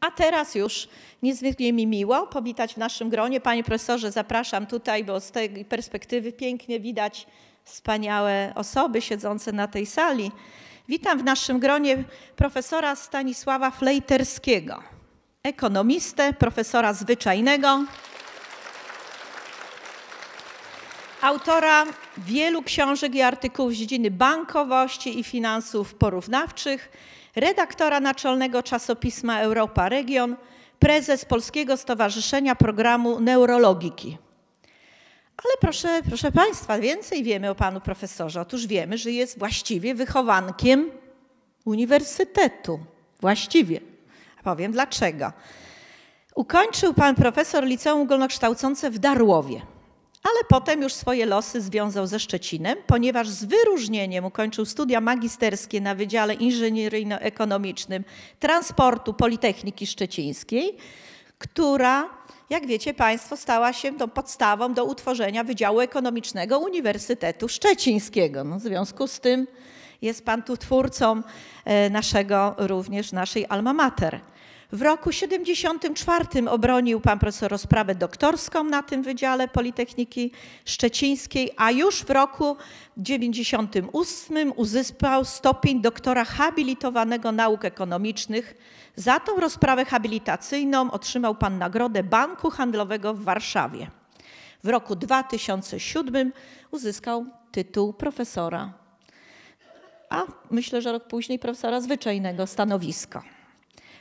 A teraz już niezwykle mi miło powitać w naszym gronie. Panie profesorze, zapraszam tutaj, bo z tej perspektywy pięknie widać wspaniałe osoby siedzące na tej sali. Witam w naszym gronie profesora Stanisława Flejterskiego, ekonomistę, profesora zwyczajnego, autora wielu książek i artykułów z dziedziny bankowości i finansów porównawczych redaktora naczelnego czasopisma Europa Region, prezes Polskiego Stowarzyszenia Programu Neurologiki. Ale proszę, proszę Państwa, więcej wiemy o panu profesorze. Otóż wiemy, że jest właściwie wychowankiem uniwersytetu. Właściwie. Powiem dlaczego. Ukończył pan profesor liceum ogólnokształcące w Darłowie ale potem już swoje losy związał ze Szczecinem, ponieważ z wyróżnieniem ukończył studia magisterskie na Wydziale Inżynieryjno-Ekonomicznym Transportu Politechniki Szczecińskiej, która, jak wiecie Państwo, stała się tą podstawą do utworzenia Wydziału Ekonomicznego Uniwersytetu Szczecińskiego. No, w związku z tym jest Pan tu twórcą e, naszego, również naszej alma mater. W roku 74 obronił pan profesor rozprawę doktorską na tym Wydziale Politechniki Szczecińskiej, a już w roku 98 uzyskał stopień doktora habilitowanego nauk ekonomicznych. Za tą rozprawę habilitacyjną otrzymał pan nagrodę Banku Handlowego w Warszawie. W roku 2007 uzyskał tytuł profesora, a myślę, że rok później profesora zwyczajnego stanowiska.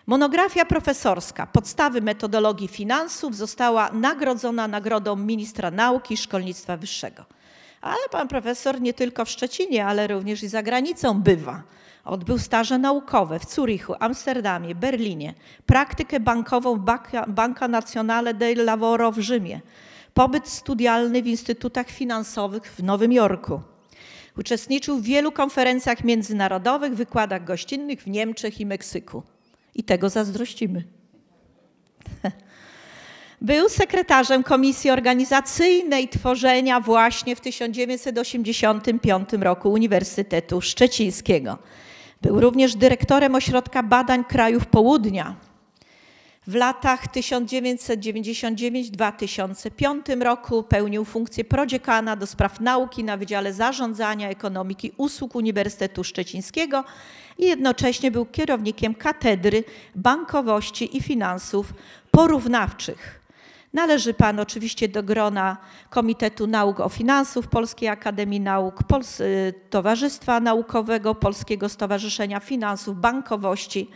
Monografia profesorska Podstawy metodologii finansów została nagrodzona nagrodą ministra nauki i szkolnictwa wyższego. Ale pan profesor nie tylko w Szczecinie, ale również i za granicą bywa. Odbył staże naukowe w Zurichu, Amsterdamie, Berlinie, praktykę bankową w Banka Banca Nazionale Lavoro w Rzymie, pobyt studialny w instytutach finansowych w Nowym Jorku. Uczestniczył w wielu konferencjach międzynarodowych, wykładach gościnnych w Niemczech i Meksyku i tego zazdrościmy. Był sekretarzem Komisji Organizacyjnej Tworzenia właśnie w 1985 roku Uniwersytetu Szczecińskiego. Był również dyrektorem Ośrodka Badań Krajów Południa w latach 1999-2005 roku pełnił funkcję prodziekana do spraw nauki na Wydziale Zarządzania Ekonomiki Usług Uniwersytetu Szczecińskiego i jednocześnie był kierownikiem Katedry Bankowości i Finansów Porównawczych. Należy Pan oczywiście do grona Komitetu Nauk o Finansów Polskiej Akademii Nauk, Pols y, Towarzystwa Naukowego Polskiego Stowarzyszenia Finansów Bankowości.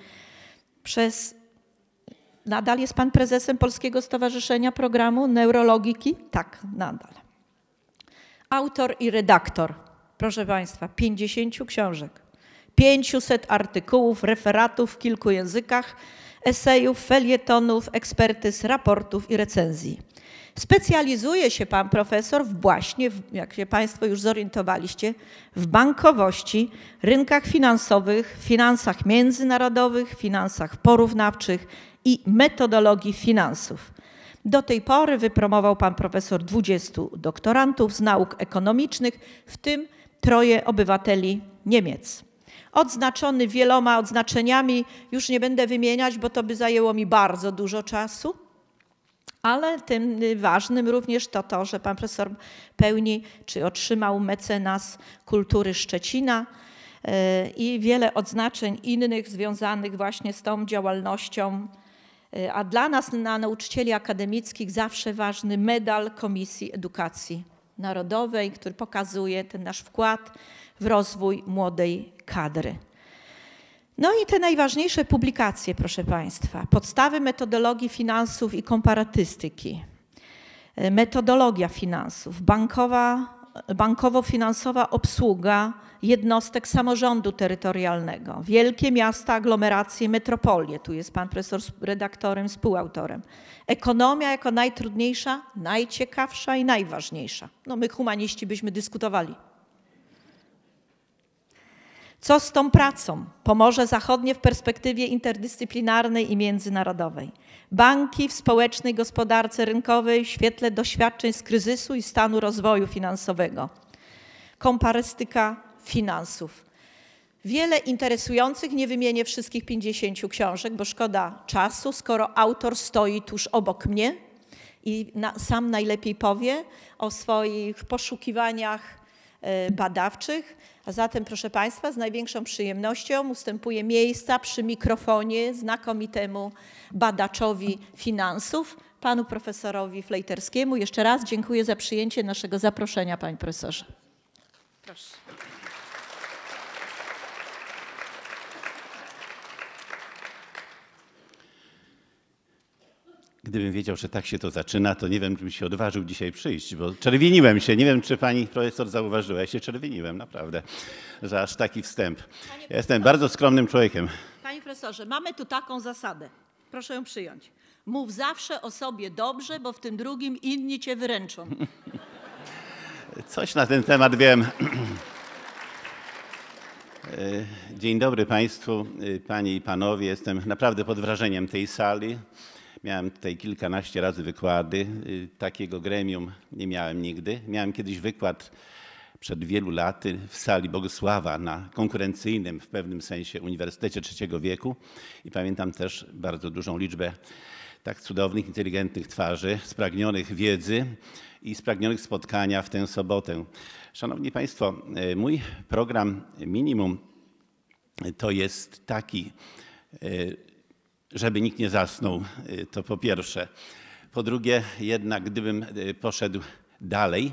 Przez nadal jest pan prezesem Polskiego Stowarzyszenia Programu Neurologiki? Tak, nadal. Autor i redaktor, proszę państwa, 50 książek, 500 artykułów, referatów w kilku językach, esejów, felietonów, ekspertyz, raportów i recenzji. Specjalizuje się pan profesor właśnie, jak się państwo już zorientowaliście, w bankowości, rynkach finansowych, finansach międzynarodowych, finansach porównawczych, i metodologii finansów. Do tej pory wypromował pan profesor 20 doktorantów z nauk ekonomicznych, w tym troje obywateli Niemiec. Odznaczony wieloma odznaczeniami, już nie będę wymieniać, bo to by zajęło mi bardzo dużo czasu. Ale tym ważnym również to to, że pan profesor pełni czy otrzymał mecenas kultury Szczecina e, i wiele odznaczeń innych związanych właśnie z tą działalnością E, a dla nas, na nauczycieli akademickich, zawsze ważny medal Komisji Edukacji Narodowej, który pokazuje ten nasz wkład w rozwój młodej kadry. No i te najważniejsze publikacje, proszę Państwa. Podstawy metodologii finansów i komparatystyki. E, metodologia finansów, bankowa bankowo-finansowa obsługa jednostek samorządu terytorialnego. Wielkie miasta, aglomeracje, metropolie. Tu jest pan profesor redaktorem, współautorem. Ekonomia jako najtrudniejsza, najciekawsza i najważniejsza. No my humaniści byśmy dyskutowali co z tą pracą? Pomoże Zachodnie w perspektywie interdyscyplinarnej i międzynarodowej. Banki w społecznej gospodarce rynkowej w świetle doświadczeń z kryzysu i stanu rozwoju finansowego. Komparystyka finansów. Wiele interesujących, nie wymienię wszystkich 50 książek, bo szkoda czasu, skoro autor stoi tuż obok mnie i na, sam najlepiej powie o swoich poszukiwaniach E, badawczych. A zatem, proszę Państwa, z największą przyjemnością ustępuję miejsca przy mikrofonie znakomitemu badaczowi finansów, panu profesorowi Flejterskiemu. Jeszcze raz dziękuję za przyjęcie naszego zaproszenia, panie profesorze. Proszę. Gdybym wiedział, że tak się to zaczyna, to nie wiem, czy bym się odważył dzisiaj przyjść, bo czerwieniłem się. Nie wiem, czy pani profesor zauważyła. Ja się czerwieniłem, naprawdę, że aż taki wstęp. Ja jestem bardzo skromnym człowiekiem. Panie profesorze, mamy tu taką zasadę. Proszę ją przyjąć. Mów zawsze o sobie dobrze, bo w tym drugim inni cię wyręczą. Coś na ten temat wiem. E, dzień dobry Państwu, e, Panie i Panowie. Jestem naprawdę pod wrażeniem tej sali. Miałem tutaj kilkanaście razy wykłady. Y, takiego gremium nie miałem nigdy. Miałem kiedyś wykład przed wielu laty w sali Bogusława na konkurencyjnym w pewnym sensie Uniwersytecie Trzeciego Wieku i pamiętam też bardzo dużą liczbę tak cudownych, inteligentnych twarzy, spragnionych wiedzy i spragnionych spotkania w tę sobotę. Szanowni Państwo, y, mój program minimum to jest taki, y, żeby nikt nie zasnął, y, to po pierwsze. Po drugie, jednak gdybym y, poszedł dalej,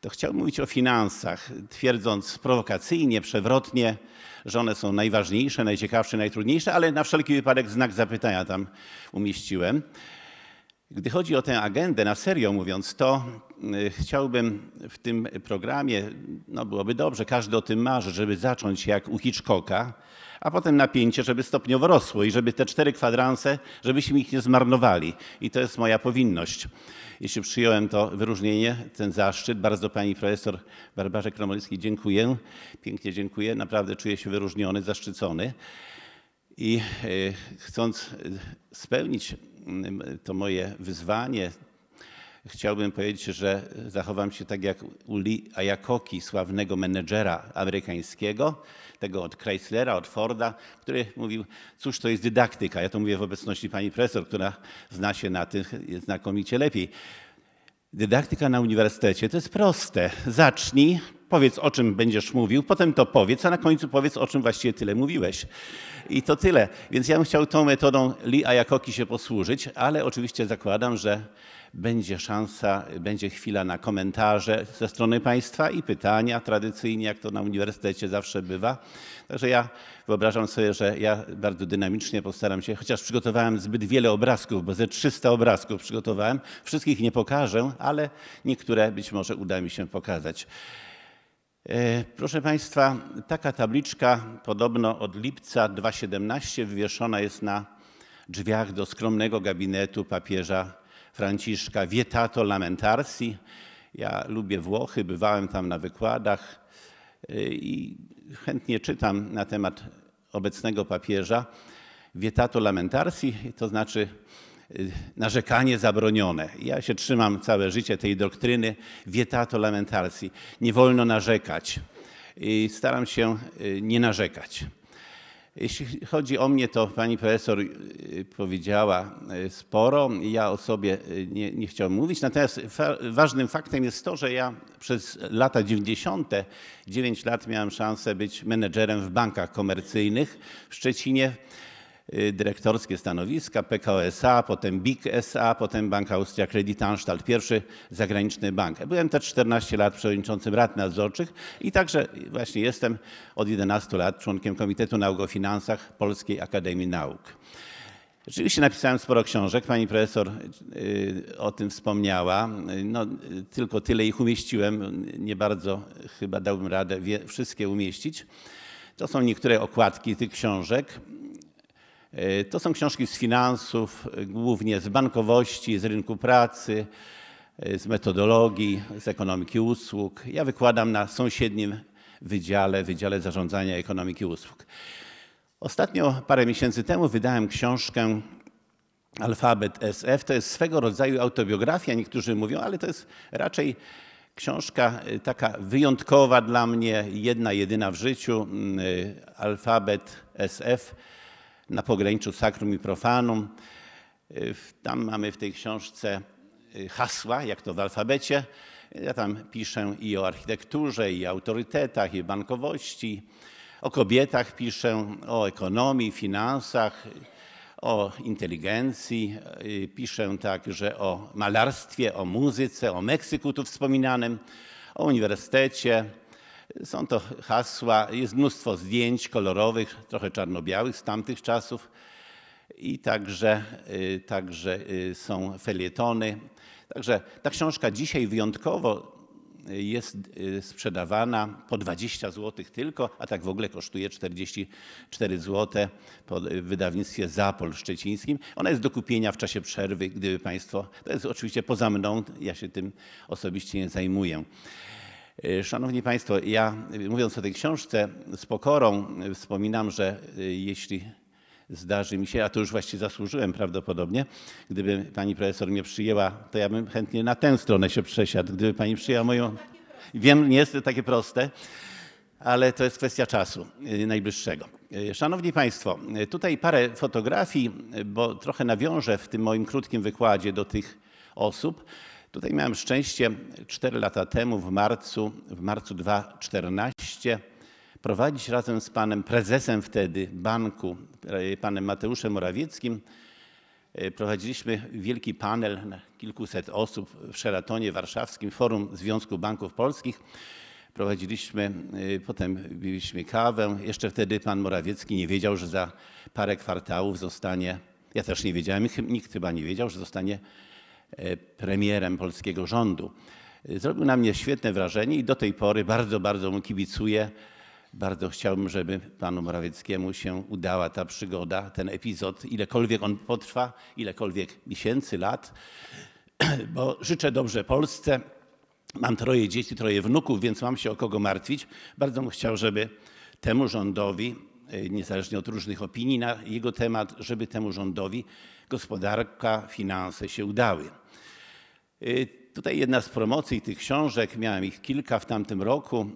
to chciałbym mówić o finansach, twierdząc prowokacyjnie, przewrotnie, że one są najważniejsze, najciekawsze, najtrudniejsze, ale na wszelki wypadek znak zapytania tam umieściłem. Gdy chodzi o tę agendę, na serio mówiąc, to y, chciałbym w tym programie, no byłoby dobrze, każdy o tym marzy, żeby zacząć jak u Hitchcocka, a potem napięcie, żeby stopniowo rosło i żeby te cztery kwadranse, żebyśmy ich nie zmarnowali. I to jest moja powinność. Jeśli przyjąłem to wyróżnienie, ten zaszczyt, bardzo pani profesor Barbarze Kromolickiej dziękuję, pięknie dziękuję, naprawdę czuję się wyróżniony, zaszczycony. I e, chcąc e, spełnić to moje wyzwanie, chciałbym powiedzieć, że zachowam się tak jak u Lee Ayakoki, sławnego menedżera amerykańskiego, tego od Chryslera, od Forda, który mówił, cóż to jest dydaktyka. Ja to mówię w obecności pani profesor, która zna się na tym znakomicie lepiej. Dydaktyka na uniwersytecie to jest proste. Zacznij powiedz o czym będziesz mówił, potem to powiedz, a na końcu powiedz o czym właściwie tyle mówiłeś. I to tyle. Więc ja bym chciał tą metodą Lee Ayakoki się posłużyć, ale oczywiście zakładam, że będzie szansa, będzie chwila na komentarze ze strony Państwa i pytania tradycyjnie, jak to na uniwersytecie zawsze bywa. Także ja wyobrażam sobie, że ja bardzo dynamicznie postaram się, chociaż przygotowałem zbyt wiele obrazków, bo ze 300 obrazków przygotowałem. Wszystkich nie pokażę, ale niektóre być może uda mi się pokazać. E, proszę Państwa, taka tabliczka podobno od lipca 2017 wywieszona jest na drzwiach do skromnego gabinetu papieża Franciszka Vietato Lamentarsi. Ja lubię Włochy, bywałem tam na wykładach e, i chętnie czytam na temat obecnego papieża Vietato Lamentarsi, to znaczy Y, narzekanie zabronione. Ja się trzymam całe życie tej doktryny vietato lamentacji. Nie wolno narzekać. I staram się y, nie narzekać. Jeśli chodzi o mnie, to pani profesor y, powiedziała sporo. Ja o sobie nie, nie mówić. Natomiast fa ważnym faktem jest to, że ja przez lata 90., 9 lat miałem szansę być menedżerem w bankach komercyjnych w Szczecinie. Y, dyrektorskie stanowiska PKO SA, potem BIK SA, potem Bank Austria Kreditanstalt, pierwszy zagraniczny bank. Byłem też 14 lat przewodniczącym rad nadzorczych i także właśnie jestem od 11 lat członkiem Komitetu Nauk o Finansach Polskiej Akademii Nauk. Rzeczywiście napisałem sporo książek, pani profesor y, o tym wspomniała. No, tylko tyle ich umieściłem, nie bardzo chyba dałbym radę wszystkie umieścić. To są niektóre okładki tych książek. E, to są książki z finansów, głównie z bankowości, z rynku pracy, e, z metodologii, z ekonomiki usług. Ja wykładam na sąsiednim wydziale, Wydziale Zarządzania Ekonomiki Usług. Ostatnio, parę miesięcy temu, wydałem książkę Alfabet SF. To jest swego rodzaju autobiografia, niektórzy mówią, ale to jest raczej książka e, taka wyjątkowa dla mnie, jedna, jedyna w życiu. Mm, Alfabet SF na pograniczu sakrum i profanum. Y, tam mamy w tej książce y, hasła, jak to w alfabecie. Ja tam piszę i o architekturze, i o autorytetach, i o bankowości. O kobietach piszę, o ekonomii, finansach, o inteligencji. Y, piszę także o malarstwie, o muzyce, o Meksyku tu wspominanym, o uniwersytecie, są to hasła, jest mnóstwo zdjęć kolorowych, trochę czarno-białych z tamtych czasów i także, y, także y, są felietony. Także ta książka dzisiaj wyjątkowo y, jest sprzedawana po 20 zł tylko, a tak w ogóle kosztuje 44 zł w wydawnictwie Zapol Szczecińskim. Ona jest do kupienia w czasie przerwy, gdyby Państwo, to jest oczywiście poza mną, ja się tym osobiście nie zajmuję. E, szanowni Państwo, ja mówiąc o tej książce z pokorą e, wspominam, że e, jeśli zdarzy mi się, a to już właściwie zasłużyłem prawdopodobnie, gdyby pani profesor mnie przyjęła, to ja bym chętnie na tę stronę się przesiadł, gdyby pani przyjęła moją... Wiem, nie jest to takie proste, ale to jest kwestia czasu najbliższego. Szanowni Państwo, tutaj parę fotografii, bo trochę nawiążę w tym moim krótkim wykładzie do tych osób. Tutaj miałem szczęście 4 lata temu, w marcu, w marcu 2014, prowadzić razem z panem prezesem wtedy banku, panem Mateuszem Morawieckim. E, prowadziliśmy wielki panel na kilkuset osób w Szeratonie Warszawskim, Forum Związku Banków Polskich. Prowadziliśmy, e, potem biliśmy kawę. Jeszcze wtedy pan Morawiecki nie wiedział, że za parę kwartałów zostanie, ja też nie wiedziałem, nikt chyba nie wiedział, że zostanie E, premierem polskiego rządu. E, zrobił na mnie świetne wrażenie i do tej pory bardzo, bardzo mu kibicuję. Bardzo chciałbym, żeby panu Morawieckiemu się udała ta przygoda, ten epizod, ilekolwiek on potrwa, ilekolwiek miesięcy, lat, bo życzę dobrze Polsce. Mam troje dzieci, troje wnuków, więc mam się o kogo martwić. Bardzo bym chciał, żeby temu rządowi, e, niezależnie od różnych opinii na jego temat, żeby temu rządowi gospodarka, finanse się udały. Y, tutaj jedna z promocji tych książek, miałem ich kilka w tamtym roku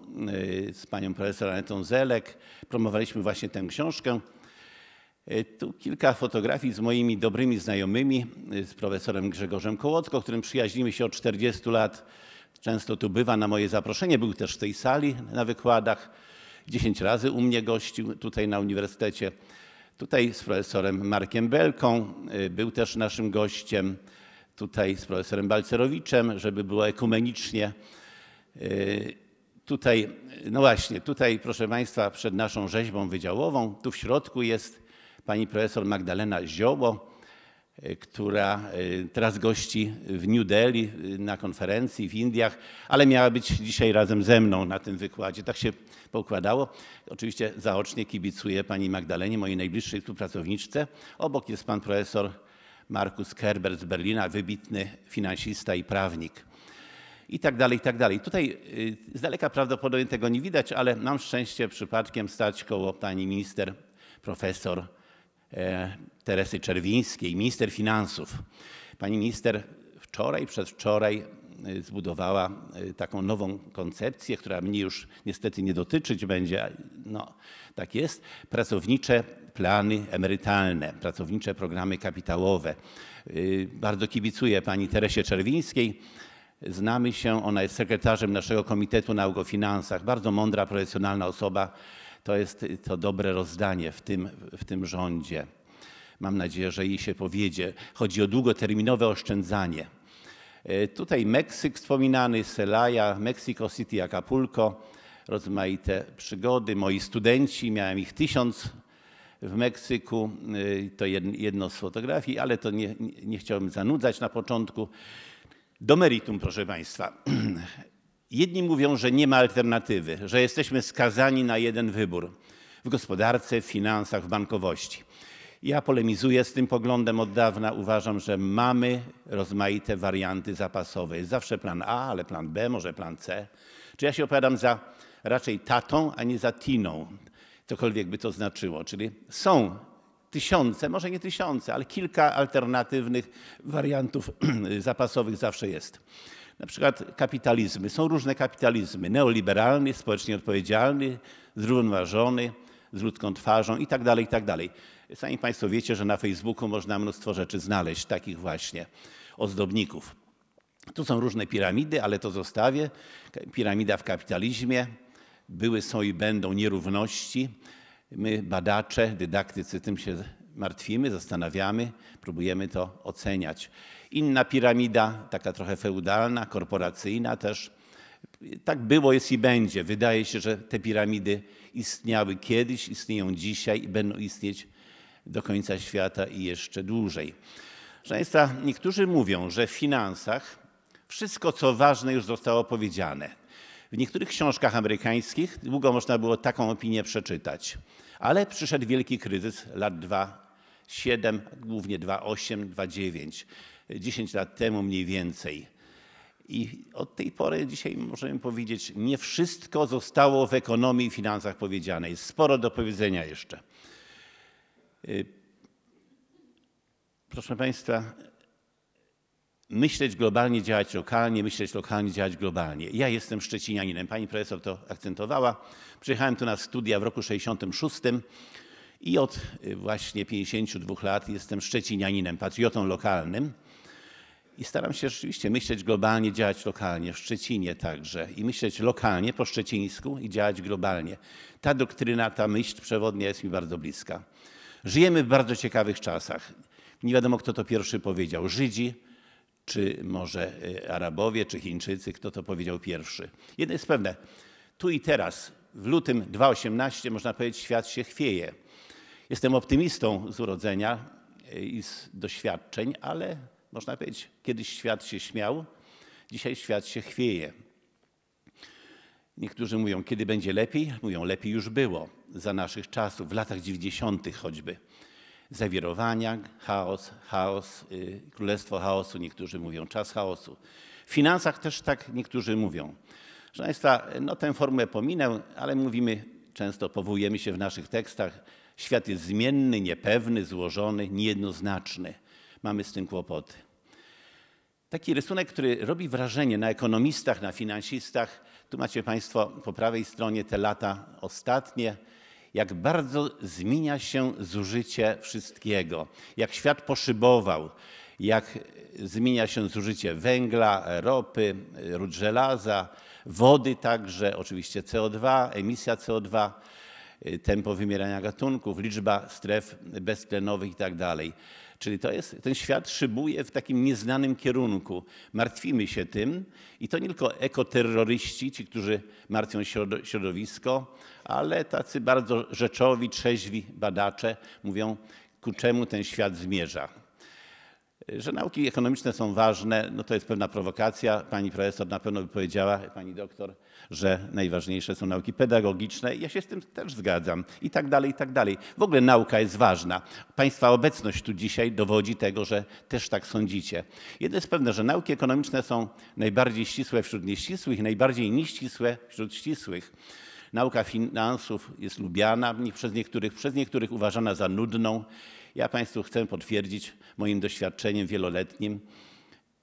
y, z panią profesor Anetą Zelek. Promowaliśmy właśnie tę książkę. Y, tu kilka fotografii z moimi dobrymi znajomymi, z profesorem Grzegorzem Kołotko, którym przyjaźnimy się od 40 lat. Często tu bywa na moje zaproszenie, był też w tej sali na wykładach. 10 razy u mnie gościł tutaj na uniwersytecie. Tutaj z profesorem Markiem Belką, był też naszym gościem tutaj z profesorem Balcerowiczem, żeby było ekumenicznie. E, tutaj, no właśnie, tutaj proszę Państwa, przed naszą rzeźbą wydziałową, tu w środku jest pani profesor Magdalena Zioło, e, która e, teraz gości w New Delhi na konferencji w Indiach, ale miała być dzisiaj razem ze mną na tym wykładzie. Tak się poukładało. Oczywiście zaocznie kibicuję pani Magdalenie, mojej najbliższej współpracowniczce. Obok jest pan profesor Markus Kerber z Berlina, wybitny finansista i prawnik. I tak dalej, i tak dalej. Tutaj y, z daleka prawdopodobnie tego nie widać, ale mam szczęście przypadkiem stać koło pani minister, profesor e, Teresy Czerwińskiej, minister finansów. Pani minister wczoraj, przedwczoraj y, zbudowała y, taką nową koncepcję, która mnie już niestety nie dotyczyć będzie. No, tak jest, pracownicze plany emerytalne, pracownicze programy kapitałowe. Y, bardzo kibicuję pani Teresie Czerwińskiej. Znamy się, ona jest sekretarzem naszego Komitetu Nauk o Finansach, bardzo mądra, profesjonalna osoba. To jest y, to dobre rozdanie w tym, w tym rządzie. Mam nadzieję, że jej się powiedzie. Chodzi o długoterminowe oszczędzanie. Y, tutaj Meksyk wspominany, Celaya, Mexico City, Acapulco rozmaite przygody. Moi studenci, miałem ich tysiąc w Meksyku, y, to jedno z fotografii, ale to nie, nie chciałbym zanudzać na początku. Do meritum, proszę Państwa. Jedni mówią, że nie ma alternatywy, że jesteśmy skazani na jeden wybór w gospodarce, w finansach, w bankowości. Ja polemizuję z tym poglądem od dawna. Uważam, że mamy rozmaite warianty zapasowe. Jest zawsze plan A, ale plan B, może plan C. Czy ja się opowiadam za raczej tatą, a nie za Tiną, cokolwiek by to znaczyło. Czyli są tysiące, może nie tysiące, ale kilka alternatywnych wariantów zapasowych zawsze jest. Na przykład kapitalizmy. Są różne kapitalizmy. Neoliberalny, społecznie odpowiedzialny, zrównoważony, z ludzką twarzą i tak dalej, i tak dalej. Sami Państwo wiecie, że na Facebooku można mnóstwo rzeczy znaleźć, takich właśnie ozdobników. Tu są różne piramidy, ale to zostawię. Piramida w kapitalizmie, były, są i będą nierówności. My, badacze, dydaktycy, tym się martwimy, zastanawiamy, próbujemy to oceniać. Inna piramida, taka trochę feudalna, korporacyjna też. Tak było, jest i będzie. Wydaje się, że te piramidy istniały kiedyś, istnieją dzisiaj i będą istnieć do końca świata i jeszcze dłużej. Proszę Państwa, niektórzy mówią, że w finansach wszystko, co ważne, już zostało powiedziane. W niektórych książkach amerykańskich długo można było taką opinię przeczytać, ale przyszedł wielki kryzys lat 2,7, głównie 2,8, 2,9, 10 lat temu mniej więcej. I od tej pory dzisiaj możemy powiedzieć, nie wszystko zostało w ekonomii i finansach powiedziane. Jest sporo do powiedzenia jeszcze. Y, proszę Państwa, myśleć globalnie, działać lokalnie, myśleć lokalnie, działać globalnie. Ja jestem szczecinianinem, pani profesor to akcentowała. Przyjechałem tu na studia w roku 66 i od y, właśnie 52 lat jestem szczecinianinem, patriotą lokalnym. I staram się rzeczywiście myśleć globalnie, działać lokalnie, w Szczecinie także. I myśleć lokalnie po szczecińsku i działać globalnie. Ta doktryna, ta myśl przewodnia jest mi bardzo bliska. Żyjemy w bardzo ciekawych czasach. Nie wiadomo, kto to pierwszy powiedział. Żydzi, czy może e, Arabowie, czy Chińczycy, kto to powiedział pierwszy. Jedno jest pewne, tu i teraz, w lutym 2018, można powiedzieć, świat się chwieje. Jestem optymistą z urodzenia e, i z doświadczeń, ale można powiedzieć, kiedyś świat się śmiał, dzisiaj świat się chwieje. Niektórzy mówią, kiedy będzie lepiej? Mówią, lepiej już było za naszych czasów, w latach 90. choćby zawirowania, chaos, chaos, y, królestwo chaosu, niektórzy mówią czas chaosu. W finansach też tak niektórzy mówią. Proszę Państwa, no tę formułę pominę, ale mówimy, często powołujemy się w naszych tekstach, świat jest zmienny, niepewny, złożony, niejednoznaczny. Mamy z tym kłopoty. Taki rysunek, który robi wrażenie na ekonomistach, na finansistach. Tu macie Państwo po prawej stronie te lata ostatnie, jak bardzo zmienia się zużycie wszystkiego, jak świat poszybował, jak zmienia się zużycie węgla, ropy, ród żelaza, wody także, oczywiście CO2, emisja CO2, tempo wymierania gatunków, liczba stref beztlenowych itd. Tak Czyli to jest, ten świat szybuje w takim nieznanym kierunku. Martwimy się tym i to nie tylko ekoterroryści, ci, którzy martwią środowisko, ale tacy bardzo rzeczowi, trzeźwi badacze mówią, ku czemu ten świat zmierza. Że nauki ekonomiczne są ważne, no to jest pewna prowokacja. Pani profesor na pewno by powiedziała, pani doktor, że najważniejsze są nauki pedagogiczne. Ja się z tym też zgadzam. I tak dalej, i tak dalej. W ogóle nauka jest ważna. Państwa obecność tu dzisiaj dowodzi tego, że też tak sądzicie. Jedno jest pewne, że nauki ekonomiczne są najbardziej ścisłe wśród nieścisłych, najbardziej nieścisłe wśród ścisłych. Nauka finansów jest lubiana nie przez niektórych, przez niektórych uważana za nudną. Ja Państwu chcę potwierdzić moim doświadczeniem wieloletnim,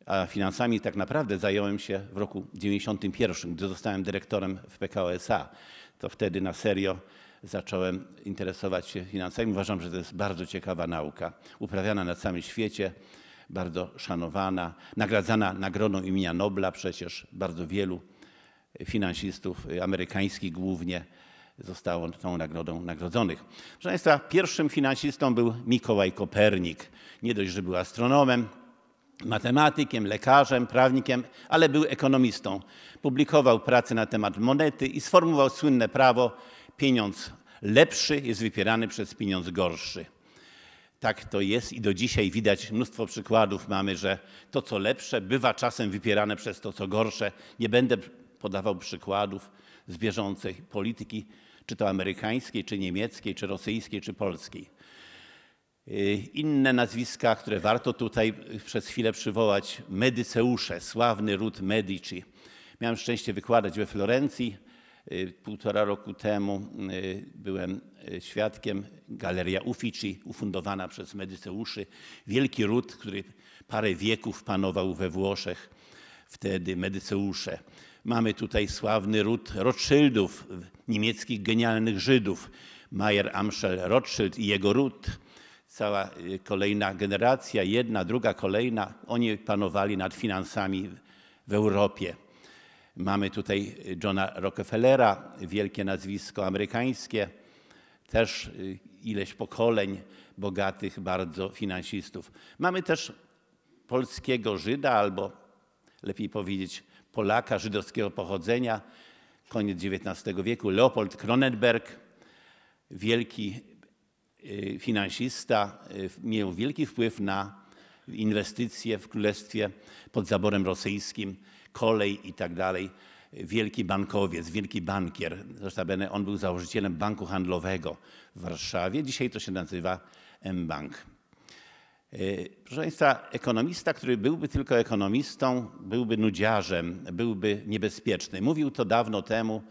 a finansami tak naprawdę zająłem się w roku 1991, gdy zostałem dyrektorem w PKO SA. To wtedy na serio zacząłem interesować się finansami. Uważam, że to jest bardzo ciekawa nauka, uprawiana na całym świecie, bardzo szanowana, nagradzana nagrodą imienia Nobla przecież bardzo wielu finansistów amerykańskich głównie zostało tą nagrodą nagrodzonych. Proszę Państwa, pierwszym finansistą był Mikołaj Kopernik. Nie dość, że był astronomem, matematykiem, lekarzem, prawnikiem, ale był ekonomistą. Publikował prace na temat monety i sformułował słynne prawo pieniądz lepszy jest wypierany przez pieniądz gorszy. Tak to jest i do dzisiaj widać mnóstwo przykładów mamy, że to co lepsze bywa czasem wypierane przez to co gorsze. Nie będę podawał przykładów z bieżącej polityki czy to amerykańskiej, czy niemieckiej, czy rosyjskiej, czy polskiej. Y, inne nazwiska, które warto tutaj przez chwilę przywołać, Medyceusze, sławny ród Medici. Miałem szczęście wykładać we Florencji. Y, półtora roku temu y, byłem świadkiem Galeria Uffici, ufundowana przez Medyceuszy. Wielki ród, który parę wieków panował we Włoszech, wtedy Medyceusze. Mamy tutaj sławny ród Rothschildów, niemieckich genialnych Żydów, Mayer Amschel Rothschild i jego ród. Cała y, kolejna generacja, jedna, druga, kolejna, oni panowali nad finansami w Europie. Mamy tutaj y, Johna Rockefellera, wielkie nazwisko amerykańskie, też y, ileś pokoleń bogatych bardzo finansistów. Mamy też polskiego Żyda, albo lepiej powiedzieć Polaka żydowskiego pochodzenia, koniec XIX wieku, Leopold Kronenberg, wielki y, finansista, y, miał wielki wpływ na inwestycje w Królestwie pod zaborem rosyjskim, kolej i tak dalej. Wielki bankowiec, wielki bankier. Zresztą on był założycielem banku handlowego w Warszawie. Dzisiaj to się nazywa M-Bank. Y, proszę Państwa, ekonomista, który byłby tylko ekonomistą, byłby nudziarzem, byłby niebezpieczny. Mówił to dawno temu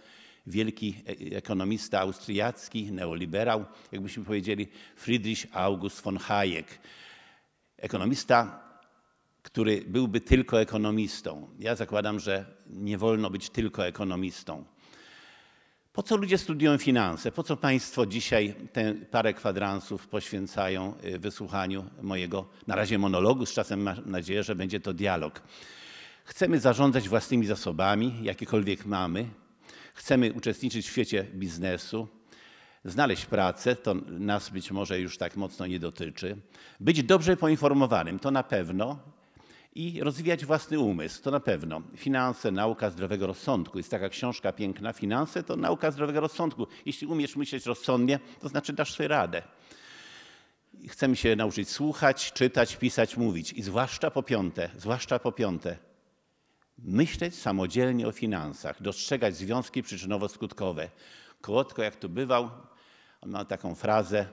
wielki e, ekonomista austriacki, neoliberał, jakbyśmy powiedzieli, Friedrich August von Hayek. Ekonomista, który byłby tylko ekonomistą. Ja zakładam, że nie wolno być tylko ekonomistą. Po co ludzie studiują finanse? Po co Państwo dzisiaj te parę kwadransów poświęcają y, wysłuchaniu mojego na razie monologu? Z czasem mam nadzieję, że będzie to dialog. Chcemy zarządzać własnymi zasobami, jakiekolwiek mamy. Chcemy uczestniczyć w świecie biznesu, znaleźć pracę, to nas być może już tak mocno nie dotyczy. Być dobrze poinformowanym, to na pewno i rozwijać własny umysł, to na pewno. Finanse, nauka zdrowego rozsądku. Jest taka książka piękna, Finanse to nauka zdrowego rozsądku. Jeśli umiesz myśleć rozsądnie, to znaczy dasz sobie radę. Chcemy się nauczyć słuchać, czytać, pisać, mówić. I zwłaszcza po piąte, zwłaszcza po piąte, myśleć samodzielnie o finansach, dostrzegać związki przyczynowo-skutkowe. Kołotko, jak tu bywał, on ma taką frazę,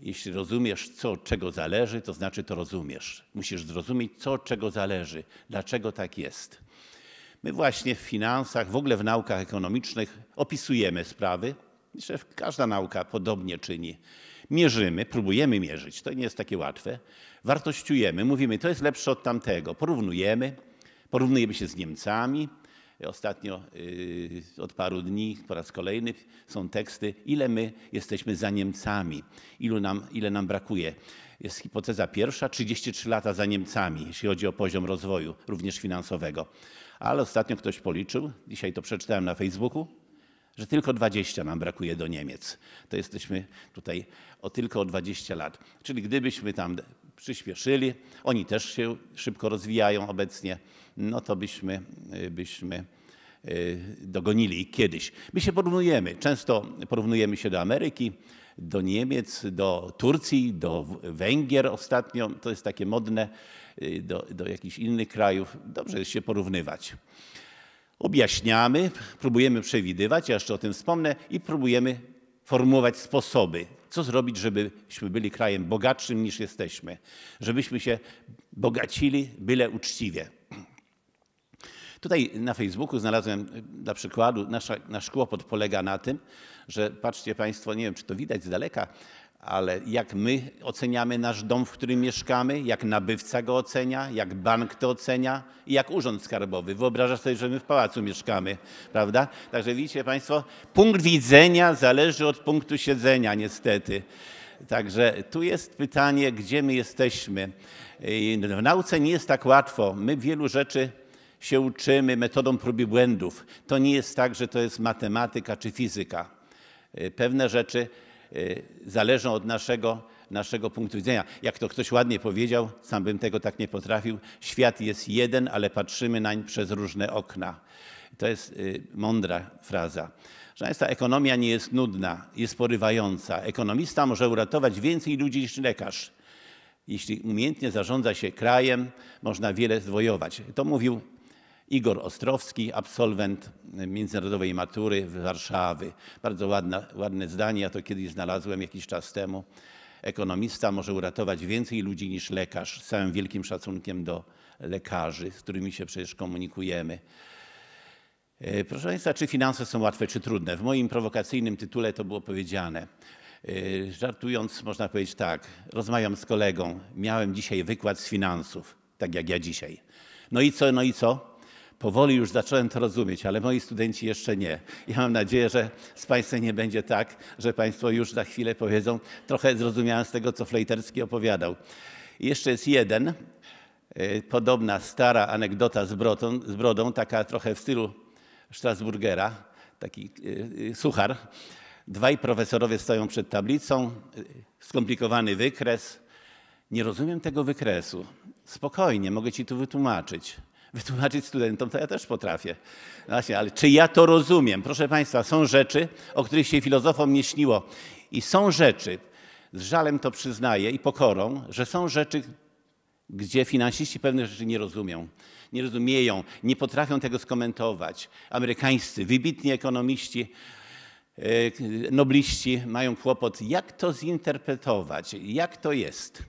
jeśli rozumiesz, co czego zależy, to znaczy to rozumiesz. Musisz zrozumieć, co czego zależy, dlaczego tak jest. My właśnie w finansach, w ogóle w naukach ekonomicznych opisujemy sprawy. Myślę, że każda nauka podobnie czyni. Mierzymy, próbujemy mierzyć, to nie jest takie łatwe. Wartościujemy, mówimy, to jest lepsze od tamtego. Porównujemy, porównujemy się z Niemcami, Ostatnio y, od paru dni po raz kolejny są teksty, ile my jesteśmy za Niemcami, ilu nam, ile nam brakuje. Jest hipoteza pierwsza, 33 lata za Niemcami, jeśli chodzi o poziom rozwoju, również finansowego. Ale ostatnio ktoś policzył, dzisiaj to przeczytałem na Facebooku, że tylko 20 nam brakuje do Niemiec. To jesteśmy tutaj o tylko o 20 lat. Czyli gdybyśmy tam przyspieszyli, oni też się szybko rozwijają obecnie, no to byśmy, y, byśmy y, dogonili kiedyś. My się porównujemy, często porównujemy się do Ameryki, do Niemiec, do Turcji, do Węgier ostatnio, to jest takie modne, y, do, do jakichś innych krajów. Dobrze jest się porównywać. Objaśniamy, próbujemy przewidywać, ja jeszcze o tym wspomnę, i próbujemy formułować sposoby, co zrobić, żebyśmy byli krajem bogatszym niż jesteśmy, żebyśmy się bogacili byle uczciwie. Tutaj na Facebooku znalazłem e, dla przykładu, nasza, nasz kłopot polega na tym, że patrzcie Państwo, nie wiem czy to widać z daleka, ale jak my oceniamy nasz dom, w którym mieszkamy, jak nabywca go ocenia, jak bank to ocenia i jak urząd skarbowy. Wyobrażasz sobie, że my w pałacu mieszkamy, prawda? Także widzicie Państwo, punkt widzenia zależy od punktu siedzenia niestety. Także tu jest pytanie, gdzie my jesteśmy. Yy, w nauce nie jest tak łatwo. My wielu rzeczy się uczymy metodą prób i błędów. To nie jest tak, że to jest matematyka czy fizyka. Yy, pewne rzeczy Y, zależą od naszego, naszego punktu widzenia. Jak to ktoś ładnie powiedział, sam bym tego tak nie potrafił, świat jest jeden, ale patrzymy nań przez różne okna. To jest y, mądra fraza. Proszę Państwa, ekonomia nie jest nudna, jest porywająca. Ekonomista może uratować więcej ludzi niż lekarz. Jeśli umiejętnie zarządza się krajem, można wiele zwojować. To mówił Igor Ostrowski, absolwent międzynarodowej matury w Warszawy. Bardzo ładne zdanie, ja to kiedyś znalazłem jakiś czas temu. Ekonomista może uratować więcej ludzi niż lekarz, z całym wielkim szacunkiem do lekarzy, z którymi się przecież komunikujemy. E, proszę Państwa, czy finanse są łatwe, czy trudne? W moim prowokacyjnym tytule to było powiedziane. E, żartując, można powiedzieć tak. Rozmawiam z kolegą. Miałem dzisiaj wykład z finansów, tak jak ja dzisiaj. No i co, no i co? powoli już zacząłem to rozumieć, ale moi studenci jeszcze nie. Ja mam nadzieję, że z Państwem nie będzie tak, że Państwo już za chwilę powiedzą, trochę zrozumiałem z tego, co Flejterski opowiadał. I jeszcze jest jeden, e, podobna stara anegdota z, z brodą, taka trochę w stylu Strasburgera, taki y, y, suchar. Dwaj profesorowie stoją przed tablicą, skomplikowany wykres. Nie rozumiem tego wykresu. Spokojnie, mogę ci tu wytłumaczyć. Wytłumaczyć studentom to ja też potrafię. Właśnie, ale czy ja to rozumiem? Proszę Państwa, są rzeczy, o których się filozofom nie śniło. I są rzeczy, z żalem to przyznaję i pokorą, że są rzeczy, gdzie finansiści pewne rzeczy nie rozumią, nie rozumieją, nie potrafią tego skomentować. Amerykańscy, wybitni ekonomiści, e, nobliści mają kłopot, jak to zinterpretować, jak to jest.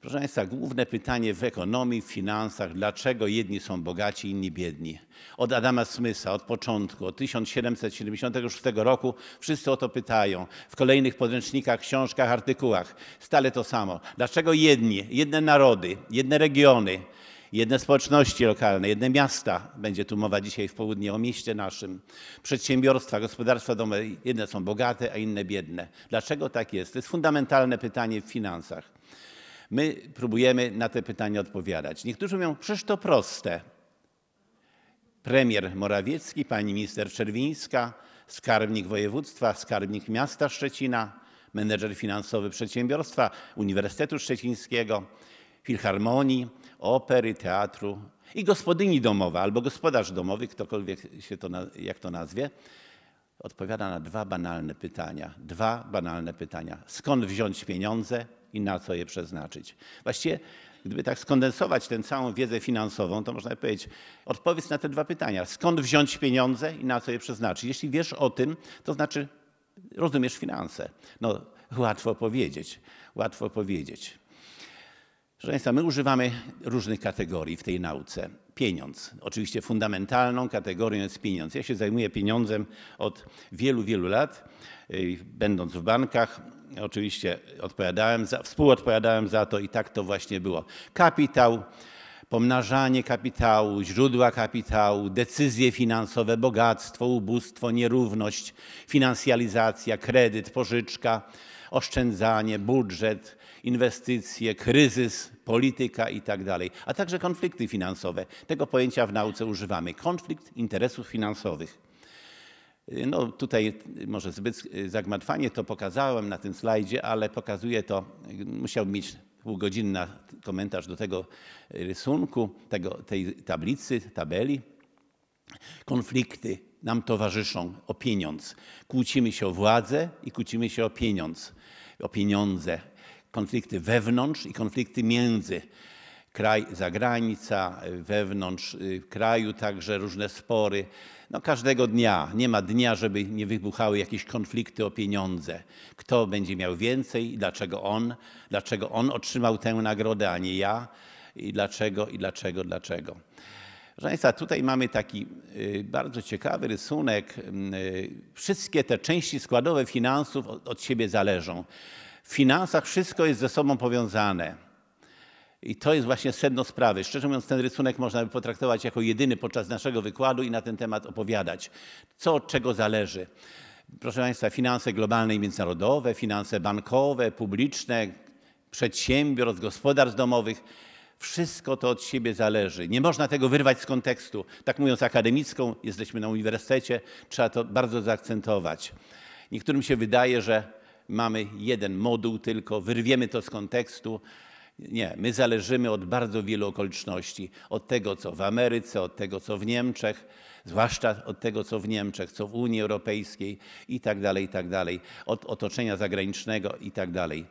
Proszę Państwa, główne pytanie w ekonomii, w finansach, dlaczego jedni są bogaci, inni biedni. Od Adama Smysa, od początku, od 1776 roku wszyscy o to pytają. W kolejnych podręcznikach, książkach, artykułach stale to samo. Dlaczego jedni, jedne narody, jedne regiony, jedne społeczności lokalne, jedne miasta, będzie tu mowa dzisiaj w południe o mieście naszym, przedsiębiorstwa, gospodarstwa domowe, jedne są bogate, a inne biedne. Dlaczego tak jest? To jest fundamentalne pytanie w finansach. My próbujemy na te pytania odpowiadać. Niektórzy mówią, przecież to proste. Premier Morawiecki, pani minister Czerwińska, skarbnik województwa, skarbnik miasta Szczecina, menedżer finansowy przedsiębiorstwa Uniwersytetu Szczecińskiego, filharmonii, opery, teatru i gospodyni domowa albo gospodarz domowy, ktokolwiek się to, jak to nazwie, odpowiada na dwa banalne pytania. Dwa banalne pytania. Skąd wziąć pieniądze i na co je przeznaczyć. Właściwie, gdyby tak skondensować tę całą wiedzę finansową, to można powiedzieć, odpowiedz na te dwa pytania. Skąd wziąć pieniądze i na co je przeznaczyć? Jeśli wiesz o tym, to znaczy rozumiesz finanse. No, łatwo powiedzieć, łatwo powiedzieć. Proszę Państwa, my używamy różnych kategorii w tej nauce. Pieniądz. Oczywiście fundamentalną kategorią jest pieniądz. Ja się zajmuję pieniądzem od wielu, wielu lat, y, będąc w bankach Oczywiście odpowiadałem za, współodpowiadałem za to i tak to właśnie było. Kapitał, pomnażanie kapitału, źródła kapitału, decyzje finansowe, bogactwo, ubóstwo, nierówność, finansjalizacja, kredyt, pożyczka, oszczędzanie, budżet, inwestycje, kryzys, polityka i tak dalej, a także konflikty finansowe. Tego pojęcia w nauce używamy. Konflikt interesów finansowych. Y, no tutaj może zbyt y, zagmatwanie to pokazałem na tym slajdzie, ale pokazuje to, y, musiał mieć półgodzinny komentarz do tego rysunku, tego, tej tablicy, tabeli. Konflikty nam towarzyszą o pieniądz. Kłócimy się o władzę i kłócimy się o pieniądz, o pieniądze. Konflikty wewnątrz i konflikty między kraj, zagranica, y, wewnątrz y, kraju także różne spory. No, każdego dnia, nie ma dnia, żeby nie wybuchały jakieś konflikty o pieniądze. Kto będzie miał więcej, dlaczego on, dlaczego on otrzymał tę nagrodę, a nie ja i dlaczego, i dlaczego, dlaczego. Proszę Państwa, tutaj mamy taki y, bardzo ciekawy rysunek. Wszystkie te części składowe finansów od siebie zależą. W finansach wszystko jest ze sobą powiązane i to jest właśnie sedno sprawy. Szczerze mówiąc, ten rysunek można by potraktować jako jedyny podczas naszego wykładu i na ten temat opowiadać. Co od czego zależy? Proszę Państwa, finanse globalne i międzynarodowe, finanse bankowe, publiczne, przedsiębiorstw, gospodarstw domowych. Wszystko to od siebie zależy. Nie można tego wyrwać z kontekstu. Tak mówiąc akademicką, jesteśmy na uniwersytecie, trzeba to bardzo zaakcentować. Niektórym się wydaje, że mamy jeden moduł tylko, wyrwiemy to z kontekstu nie, my zależymy od bardzo wielu okoliczności, od tego, co w Ameryce, od tego, co w Niemczech, zwłaszcza od tego, co w Niemczech, co w Unii Europejskiej i tak dalej, i tak dalej, od otoczenia zagranicznego i tak dalej.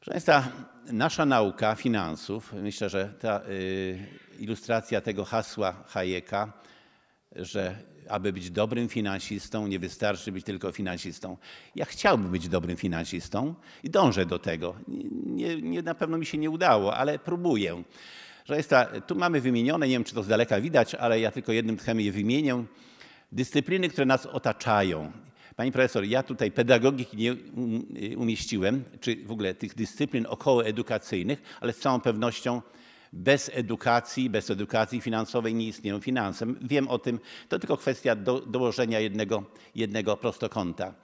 Proszę Państwa, nasza nauka finansów, myślę, że ta y, ilustracja tego hasła Hayeka, że aby być dobrym finansistą, nie wystarczy być tylko finansistą. Ja chciałbym być dobrym finansistą i dążę do tego. Nie, nie, na pewno mi się nie udało, ale próbuję. Że jest tu mamy wymienione, nie wiem czy to z daleka widać, ale ja tylko jednym tchem je wymienię. Dyscypliny, które nas otaczają. Pani profesor, ja tutaj pedagogiki nie um, y, umieściłem, czy w ogóle tych dyscyplin okołoedukacyjnych, ale z całą pewnością bez edukacji, bez edukacji finansowej nie istnieją finanse. Wiem o tym, to tylko kwestia do, dołożenia jednego, jednego prostokąta.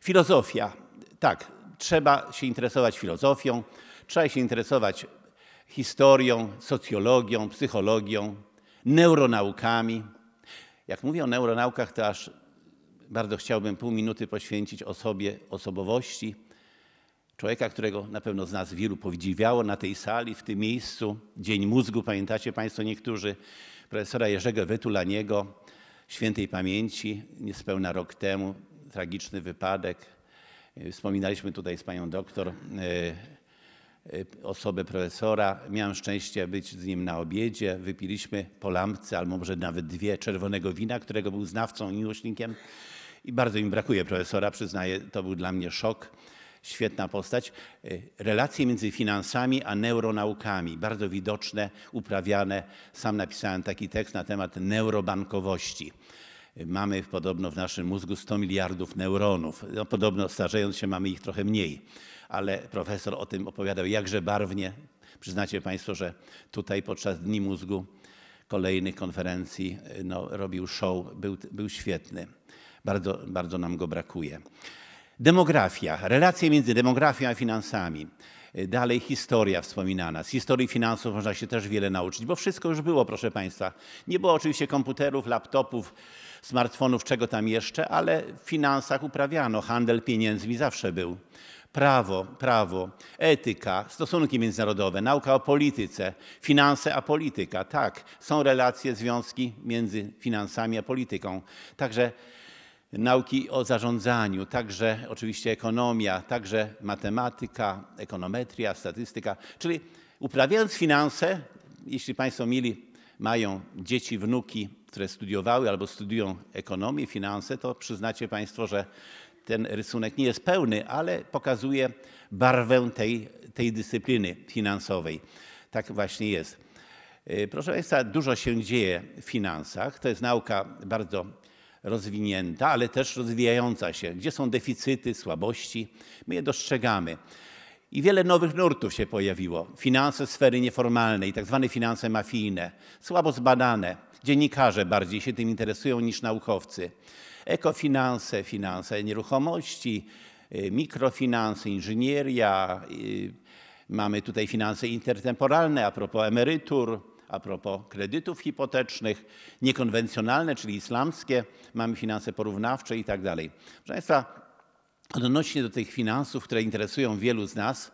Filozofia. Tak, trzeba się interesować filozofią, trzeba się interesować historią, socjologią, psychologią, neuronaukami. Jak mówię o neuronaukach, to aż bardzo chciałbym pół minuty poświęcić osobie osobowości człowieka, którego na pewno z nas wielu podziwiało na tej sali, w tym miejscu, Dzień Mózgu, pamiętacie Państwo niektórzy, profesora Jerzego Wytulaniego, świętej pamięci, niespełna rok temu, tragiczny wypadek. Wspominaliśmy tutaj z panią doktor e, e, osobę profesora. Miałem szczęście być z nim na obiedzie. Wypiliśmy po lampce, albo może nawet dwie, czerwonego wina, którego był znawcą i miłośnikiem. I bardzo mi brakuje profesora, przyznaję, to był dla mnie szok świetna postać. Y, relacje między finansami a neuronaukami, bardzo widoczne, uprawiane. Sam napisałem taki tekst na temat neurobankowości. Y, mamy podobno w naszym mózgu 100 miliardów neuronów. No, podobno starzejąc się mamy ich trochę mniej, ale profesor o tym opowiadał jakże barwnie. Przyznacie Państwo, że tutaj podczas Dni Mózgu kolejnych konferencji y, no, robił show, był, był świetny. Bardzo, bardzo nam go brakuje. Demografia, relacje między demografią a finansami. E, dalej historia wspominana. Z historii finansów można się też wiele nauczyć, bo wszystko już było, proszę Państwa. Nie było oczywiście komputerów, laptopów, smartfonów, czego tam jeszcze, ale w finansach uprawiano. Handel pieniędzmi zawsze był. Prawo, prawo, etyka, stosunki międzynarodowe, nauka o polityce, finanse a polityka. Tak, są relacje, związki między finansami a polityką. Także nauki o zarządzaniu, także oczywiście ekonomia, także matematyka, ekonometria, statystyka. Czyli uprawiając finanse, jeśli Państwo mieli, mają dzieci, wnuki, które studiowały albo studiują ekonomię, finanse, to przyznacie Państwo, że ten rysunek nie jest pełny, ale pokazuje barwę tej, tej dyscypliny finansowej. Tak właśnie jest. Y, proszę Państwa, dużo się dzieje w finansach. To jest nauka bardzo rozwinięta, ale też rozwijająca się, gdzie są deficyty, słabości. My je dostrzegamy. I wiele nowych nurtów się pojawiło. Finanse sfery nieformalnej, tak zwane finanse mafijne, słabo zbadane. Dziennikarze bardziej się tym interesują niż naukowcy. Ekofinanse, finanse nieruchomości, y, mikrofinanse, inżynieria. Y, mamy tutaj finanse intertemporalne a propos emerytur a propos kredytów hipotecznych, niekonwencjonalne, czyli islamskie, mamy finanse porównawcze i tak dalej. Proszę Państwa, odnośnie do tych finansów, które interesują wielu z nas,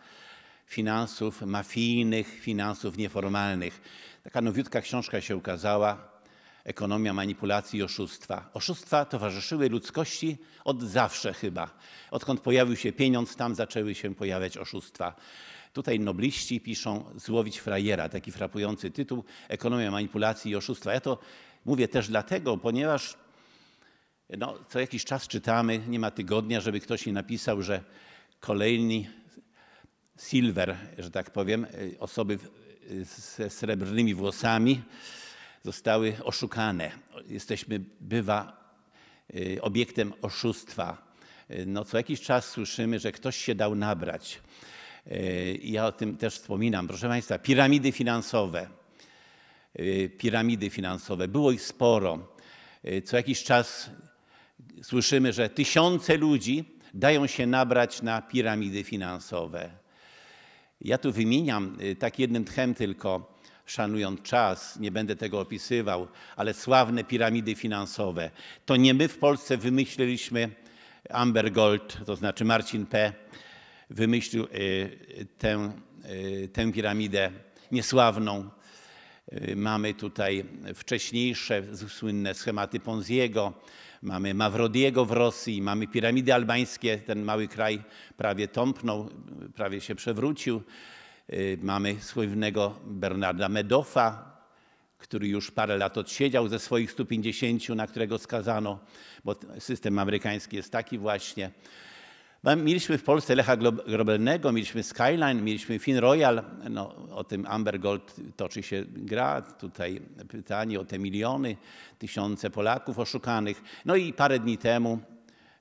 finansów mafijnych, finansów nieformalnych. Taka nowiutka książka się ukazała, Ekonomia manipulacji i oszustwa. Oszustwa towarzyszyły ludzkości od zawsze chyba. Odkąd pojawił się pieniądz, tam zaczęły się pojawiać oszustwa. Tutaj nobliści piszą złowić frajera, taki frapujący tytuł, ekonomia manipulacji i oszustwa. Ja to mówię też dlatego, ponieważ no, co jakiś czas czytamy, nie ma tygodnia, żeby ktoś nie napisał, że kolejni silver, że tak powiem, y, osoby y, ze srebrnymi włosami zostały oszukane. Jesteśmy, bywa, y, obiektem oszustwa. No, co jakiś czas słyszymy, że ktoś się dał nabrać. Ja o tym też wspominam. Proszę Państwa, piramidy finansowe. Y, piramidy finansowe. Było ich sporo. Y, co jakiś czas słyszymy, że tysiące ludzi dają się nabrać na piramidy finansowe. Ja tu wymieniam y, tak jednym tchem tylko, szanując czas, nie będę tego opisywał, ale sławne piramidy finansowe. To nie my w Polsce wymyśliliśmy Amber Gold, to znaczy Marcin P., wymyślił e, tę, e, tę piramidę niesławną. E, mamy tutaj wcześniejsze słynne schematy Ponziego, mamy Mawrodiego w Rosji, mamy piramidy albańskie. Ten mały kraj prawie tąpnął, prawie się przewrócił. Mamy słynnego Bernarda Medofa, który już parę lat odsiedział ze swoich 150, na którego skazano, bo system amerykański jest taki właśnie. Mieliśmy w Polsce Lecha Grobelnego, mieliśmy Skyline, mieliśmy Royal. No, o tym Amber Gold toczy się gra. Tutaj pytanie o te miliony, tysiące Polaków oszukanych. No i parę dni temu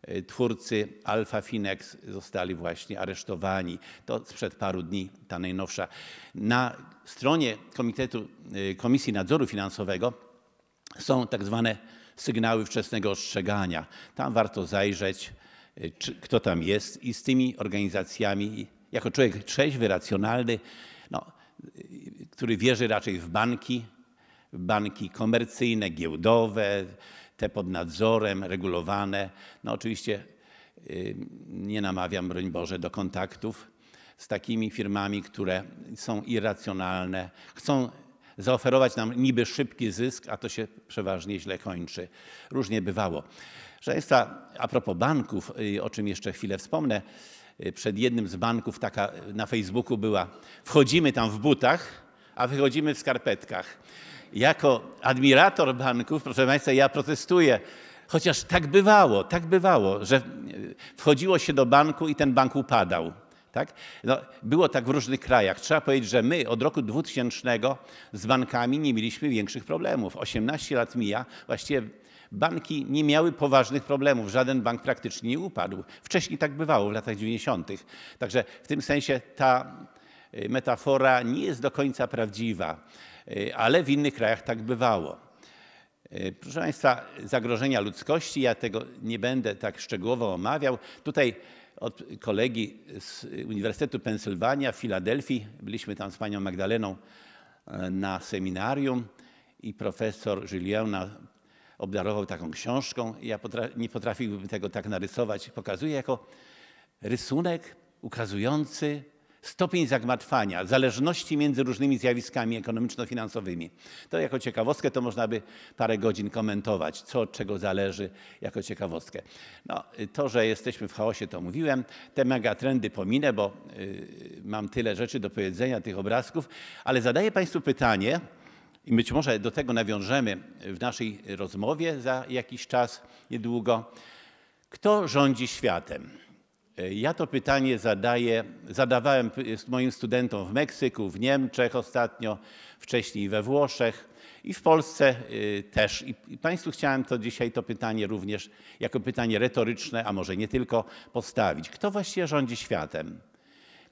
e, twórcy Alfa Finex zostali właśnie aresztowani. To sprzed paru dni, ta najnowsza. Na stronie Komitetu, e, Komisji Nadzoru Finansowego są tak zwane sygnały wczesnego ostrzegania. Tam warto zajrzeć Y, czy, kto tam jest i z tymi organizacjami. Jako człowiek trzeźwy, racjonalny, no, y, który wierzy raczej w banki, banki komercyjne, giełdowe, te pod nadzorem, regulowane. No oczywiście y, nie namawiam, broń Boże, do kontaktów z takimi firmami, które są irracjonalne, chcą zaoferować nam niby szybki zysk, a to się przeważnie źle kończy. Różnie bywało. Proszę Państwa, a propos banków, o czym jeszcze chwilę wspomnę, y, przed jednym z banków taka y, na Facebooku była, wchodzimy tam w butach, a wychodzimy w skarpetkach. Jako admirator banków, proszę Państwa, ja protestuję. Chociaż tak bywało, tak bywało, że y, wchodziło się do banku i ten bank upadał. Tak? No, było tak w różnych krajach. Trzeba powiedzieć, że my od roku 2000 z bankami nie mieliśmy większych problemów. 18 lat mija, właściwie Banki nie miały poważnych problemów, żaden bank praktycznie nie upadł. Wcześniej tak bywało w latach 90. Także w tym sensie ta y, metafora nie jest do końca prawdziwa, y, ale w innych krajach tak bywało. Y, proszę Państwa, zagrożenia ludzkości, ja tego nie będę tak szczegółowo omawiał. Tutaj od kolegi z Uniwersytetu Pensylwania w Filadelfii, byliśmy tam z panią Magdaleną e, na seminarium i profesor Julien obdarował taką książką. Ja nie potrafiłbym tego tak narysować. Pokazuję jako rysunek ukazujący stopień zagmatwania, zależności między różnymi zjawiskami ekonomiczno-finansowymi. To jako ciekawostkę to można by parę godzin komentować, co od czego zależy, jako ciekawostkę. No, to, że jesteśmy w chaosie, to mówiłem. Te megatrendy pominę, bo y, mam tyle rzeczy do powiedzenia, tych obrazków, ale zadaję Państwu pytanie, i być może do tego nawiążemy w naszej rozmowie za jakiś czas niedługo. Kto rządzi światem? Ja to pytanie zadaję, zadawałem moim studentom w Meksyku, w Niemczech ostatnio, wcześniej we Włoszech i w Polsce y, też. I Państwu chciałem to dzisiaj to pytanie również jako pytanie retoryczne, a może nie tylko postawić. Kto właściwie rządzi światem?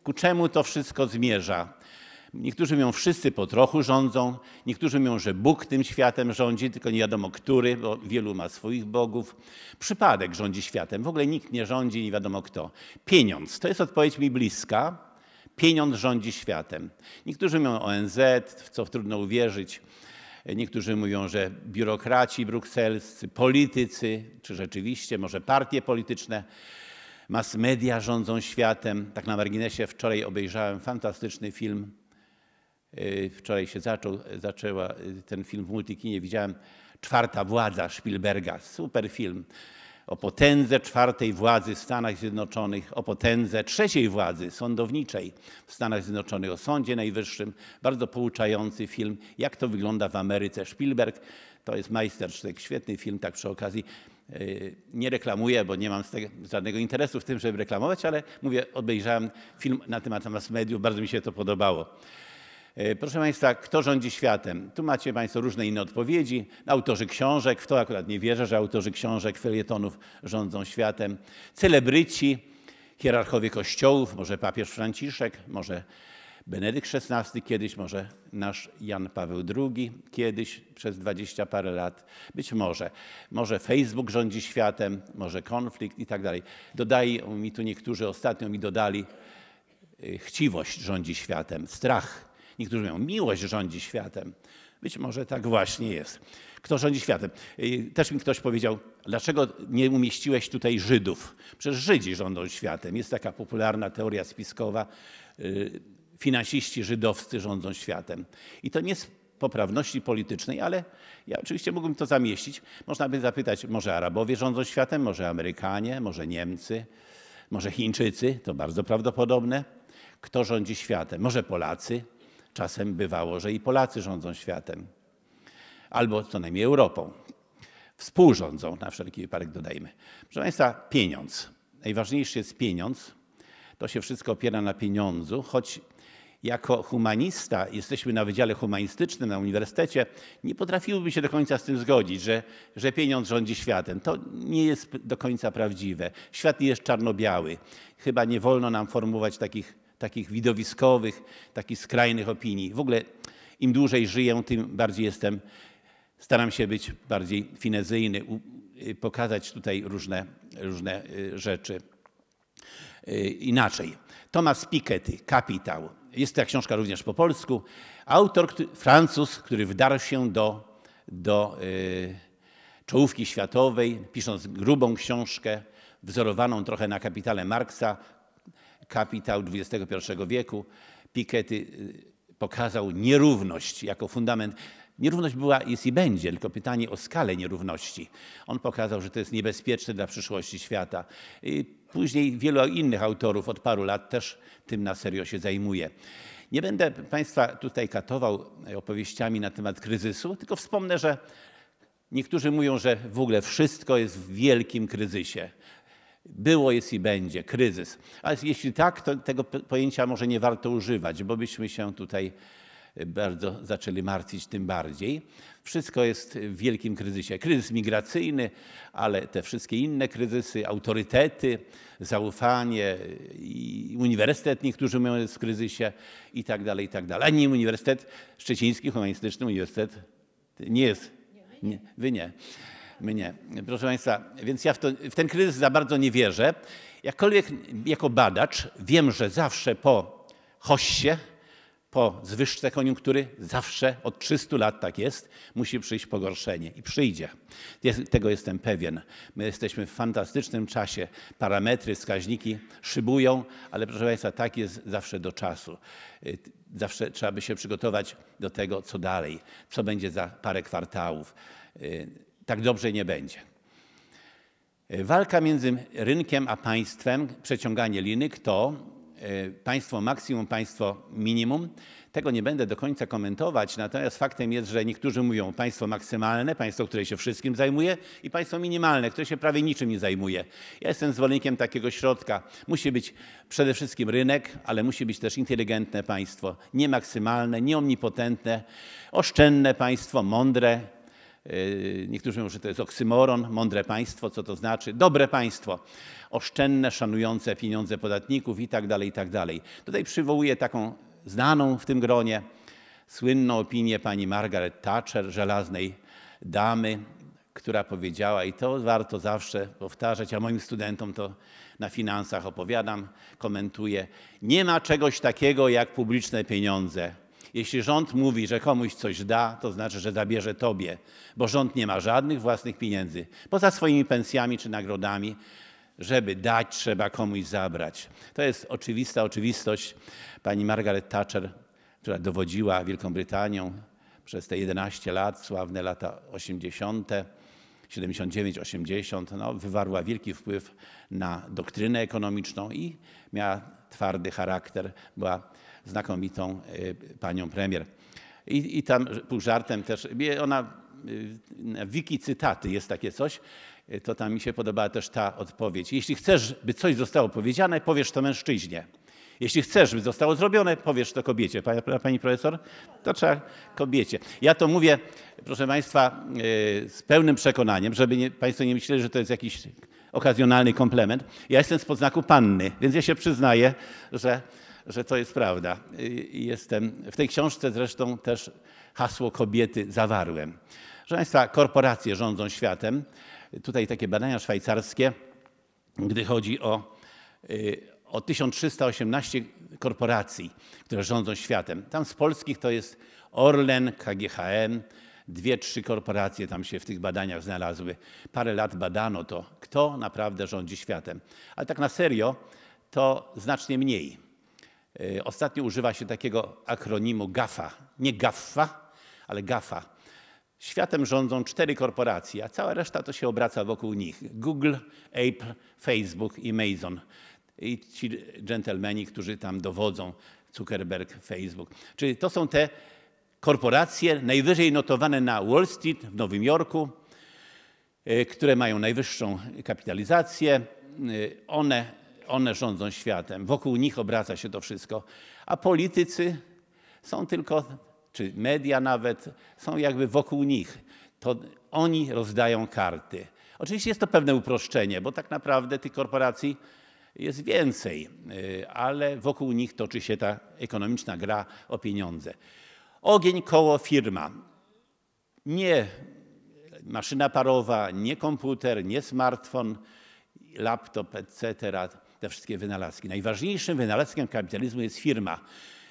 Ku czemu to wszystko zmierza? Niektórzy mówią, wszyscy po trochu rządzą, niektórzy mówią, że Bóg tym światem rządzi, tylko nie wiadomo który, bo wielu ma swoich bogów. Przypadek rządzi światem, w ogóle nikt nie rządzi, nie wiadomo kto. Pieniądz, to jest odpowiedź mi bliska. Pieniądz rządzi światem. Niektórzy mówią ONZ, w co trudno uwierzyć. Niektórzy mówią, że biurokraci brukselscy, politycy, czy rzeczywiście może partie polityczne, mass media rządzą światem. Tak na marginesie wczoraj obejrzałem fantastyczny film Y, wczoraj się zaczął, zaczęła y, ten film w Multikinie. Widziałem Czwarta Władza Spielberga. Super film o potędze czwartej władzy w Stanach Zjednoczonych, o potędze trzeciej władzy sądowniczej w Stanach Zjednoczonych, o Sądzie Najwyższym. Bardzo pouczający film, jak to wygląda w Ameryce. Spielberg to jest majstersztyk, świetny film, tak przy okazji. Y, nie reklamuję, bo nie mam tego, żadnego interesu w tym, żeby reklamować, ale mówię, obejrzałem film na temat mediów, bardzo mi się to podobało. E, proszę Państwa, kto rządzi światem? Tu macie Państwo różne inne odpowiedzi. Autorzy książek, w to akurat nie wierzę, że autorzy książek, felietonów rządzą światem. Celebryci, hierarchowie kościołów, może papież Franciszek, może Benedykt XVI kiedyś, może nasz Jan Paweł II kiedyś przez dwadzieścia parę lat, być może. Może Facebook rządzi światem, może konflikt i tak dalej. Dodają mi tu niektórzy ostatnio mi dodali, e, chciwość rządzi światem, strach Niektórzy mówią, miłość rządzi światem. Być może tak właśnie jest. Kto rządzi światem? Y, też mi ktoś powiedział, dlaczego nie umieściłeś tutaj Żydów? Przecież Żydzi rządzą światem. Jest taka popularna teoria spiskowa, y, finansiści żydowscy rządzą światem. I to nie z poprawności politycznej, ale ja oczywiście mógłbym to zamieścić. Można by zapytać, może Arabowie rządzą światem, może Amerykanie, może Niemcy, może Chińczycy, to bardzo prawdopodobne. Kto rządzi światem? Może Polacy? Czasem bywało, że i Polacy rządzą światem, albo co najmniej Europą. Współrządzą, na wszelki wypadek dodajmy. Proszę Państwa, pieniądz. Najważniejszy jest pieniądz. To się wszystko opiera na pieniądzu, choć jako humanista, jesteśmy na Wydziale Humanistycznym na uniwersytecie, nie potrafiłbym się do końca z tym zgodzić, że, że pieniądz rządzi światem. To nie jest do końca prawdziwe. Świat nie jest czarno-biały. Chyba nie wolno nam formułować takich takich widowiskowych, takich skrajnych opinii. W ogóle im dłużej żyję, tym bardziej jestem, staram się być bardziej finezyjny, y, pokazać tutaj różne, różne y, rzeczy y, inaczej. Thomas Piketty, Kapitał. Jest ta książka również po polsku. Autor, Francuz, który wdarł się do, do czołówki światowej, pisząc grubą książkę, wzorowaną trochę na kapitale Marksa, kapitał XXI wieku, Piketty y, pokazał nierówność jako fundament. Nierówność była, jest i będzie, tylko pytanie o skalę nierówności. On pokazał, że to jest niebezpieczne dla przyszłości świata. Y, później wielu innych autorów od paru lat też tym na serio się zajmuje. Nie będę Państwa tutaj katował e, opowieściami na temat kryzysu, tylko wspomnę, że niektórzy mówią, że w ogóle wszystko jest w wielkim kryzysie. Było, jest i będzie kryzys. Ale jeśli tak, to tego pojęcia może nie warto używać, bo byśmy się tutaj e, bardzo zaczęli martwić tym bardziej. Wszystko jest w wielkim kryzysie. Kryzys migracyjny, ale te wszystkie inne kryzysy, autorytety, zaufanie, e, uniwersytet, niektórzy mówią, jest w kryzysie i tak dalej, i tak dalej. Ani Uniwersytet Szczeciński Humanistyczny Uniwersytet nie jest. Nie, wy nie my nie. Proszę Państwa, więc ja w, to, w ten kryzys za bardzo nie wierzę. Jakkolwiek jako badacz wiem, że zawsze po hoście, po zwyżce koniunktury, zawsze od 300 lat tak jest, musi przyjść pogorszenie i przyjdzie. Jest, tego jestem pewien. My jesteśmy w fantastycznym czasie. Parametry, wskaźniki szybują, ale proszę Państwa, tak jest zawsze do czasu. Y, zawsze trzeba by się przygotować do tego, co dalej, co będzie za parę kwartałów y, tak dobrze nie będzie. Walka między rynkiem a państwem, przeciąganie liny, kto e, państwo maksimum, państwo minimum. Tego nie będę do końca komentować, natomiast faktem jest, że niektórzy mówią państwo maksymalne, państwo, które się wszystkim zajmuje i państwo minimalne, które się prawie niczym nie zajmuje. Ja jestem zwolennikiem takiego środka. Musi być przede wszystkim rynek, ale musi być też inteligentne państwo, nie maksymalne, nie omnipotentne, oszczędne państwo, mądre, Y, niektórzy mówią, że to jest oksymoron, mądre państwo, co to znaczy? Dobre państwo, oszczędne, szanujące pieniądze podatników i tak dalej, i tak dalej. Tutaj przywołuję taką znaną w tym gronie, słynną opinię pani Margaret Thatcher, żelaznej damy, która powiedziała, i to warto zawsze powtarzać, a moim studentom to na finansach opowiadam, komentuję, nie ma czegoś takiego jak publiczne pieniądze jeśli rząd mówi, że komuś coś da, to znaczy, że zabierze tobie, bo rząd nie ma żadnych własnych pieniędzy poza swoimi pensjami czy nagrodami. Żeby dać, trzeba komuś zabrać. To jest oczywista oczywistość. Pani Margaret Thatcher, która dowodziła Wielką Brytanią przez te 11 lat, sławne lata 80., 79-80, no, wywarła wielki wpływ na doktrynę ekonomiczną i miała twardy charakter. Była znakomitą e, panią premier. I, i tam pół żartem też, ona, e, wiki cytaty jest takie coś, e, to tam mi się podobała też ta odpowiedź. Jeśli chcesz, by coś zostało powiedziane, powiesz to mężczyźnie. Jeśli chcesz, by zostało zrobione, powiesz to kobiecie. Pani, pani profesor, to trzeba kobiecie. Ja to mówię, proszę Państwa, z pełnym przekonaniem, żeby nie, Państwo nie myśleli, że to jest jakiś okazjonalny komplement. Ja jestem z podznaku panny, więc ja się przyznaję, że że to jest prawda. Jestem, w tej książce zresztą też hasło kobiety zawarłem. Proszę Państwa, korporacje rządzą światem. Tutaj takie badania szwajcarskie, gdy chodzi o, y, o 1318 korporacji, które rządzą światem. Tam z polskich to jest Orlen, KGHM, dwie, trzy korporacje tam się w tych badaniach znalazły. Parę lat badano to, kto naprawdę rządzi światem. Ale tak na serio, to znacznie mniej. E, ostatnio używa się takiego akronimu GAFA. Nie GAFA, ale GAFA. Światem rządzą cztery korporacje, a cała reszta to się obraca wokół nich. Google, Apple, Facebook i Amazon. I ci dżentelmeni, którzy tam dowodzą, Zuckerberg, Facebook. Czyli to są te korporacje najwyżej notowane na Wall Street w Nowym Jorku, e, które mają najwyższą kapitalizację. E, one one rządzą światem, wokół nich obraca się to wszystko, a politycy są tylko, czy media nawet, są jakby wokół nich. To oni rozdają karty. Oczywiście jest to pewne uproszczenie, bo tak naprawdę tych korporacji jest więcej, y, ale wokół nich toczy się ta ekonomiczna gra o pieniądze. Ogień koło firma. Nie maszyna parowa, nie komputer, nie smartfon, laptop, etc te wszystkie wynalazki. Najważniejszym wynalazkiem kapitalizmu jest firma.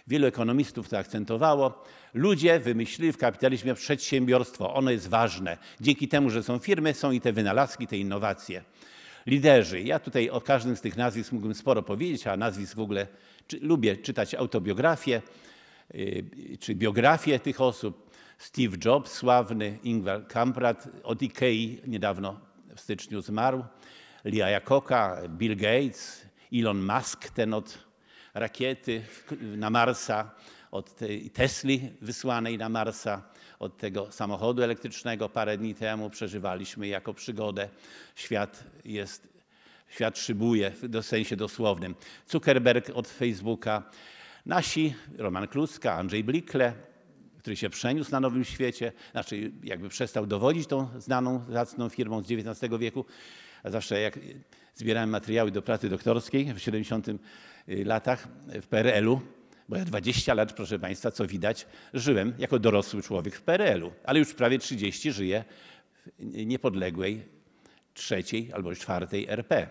Wielu ekonomistów to akcentowało. Ludzie wymyślili w kapitalizmie przedsiębiorstwo. Ono jest ważne. Dzięki temu, że są firmy, są i te wynalazki, te innowacje. Liderzy. Ja tutaj o każdym z tych nazwisk mógłbym sporo powiedzieć, a nazwisk w ogóle czy, lubię czytać autobiografie yy, czy biografie tych osób. Steve Jobs, sławny, Ingvar Kamprad od Ikei niedawno w styczniu zmarł. Lia Jakoka, Bill Gates, Elon Musk, ten od rakiety na Marsa, od tej Tesli wysłanej na Marsa, od tego samochodu elektrycznego parę dni temu przeżywaliśmy jako przygodę. Świat jest, świat szybuje w sensie dosłownym. Zuckerberg od Facebooka, nasi Roman Kluska, Andrzej Blikle, który się przeniósł na Nowym Świecie, znaczy jakby przestał dowodzić tą znaną, zacną firmą z XIX wieku, Zawsze jak zbierałem materiały do pracy doktorskiej w 70 y, latach w PRL-u, bo ja 20 lat, proszę Państwa, co widać, żyłem jako dorosły człowiek w PRL-u, ale już prawie 30 żyję w niepodległej trzeciej albo czwartej RP.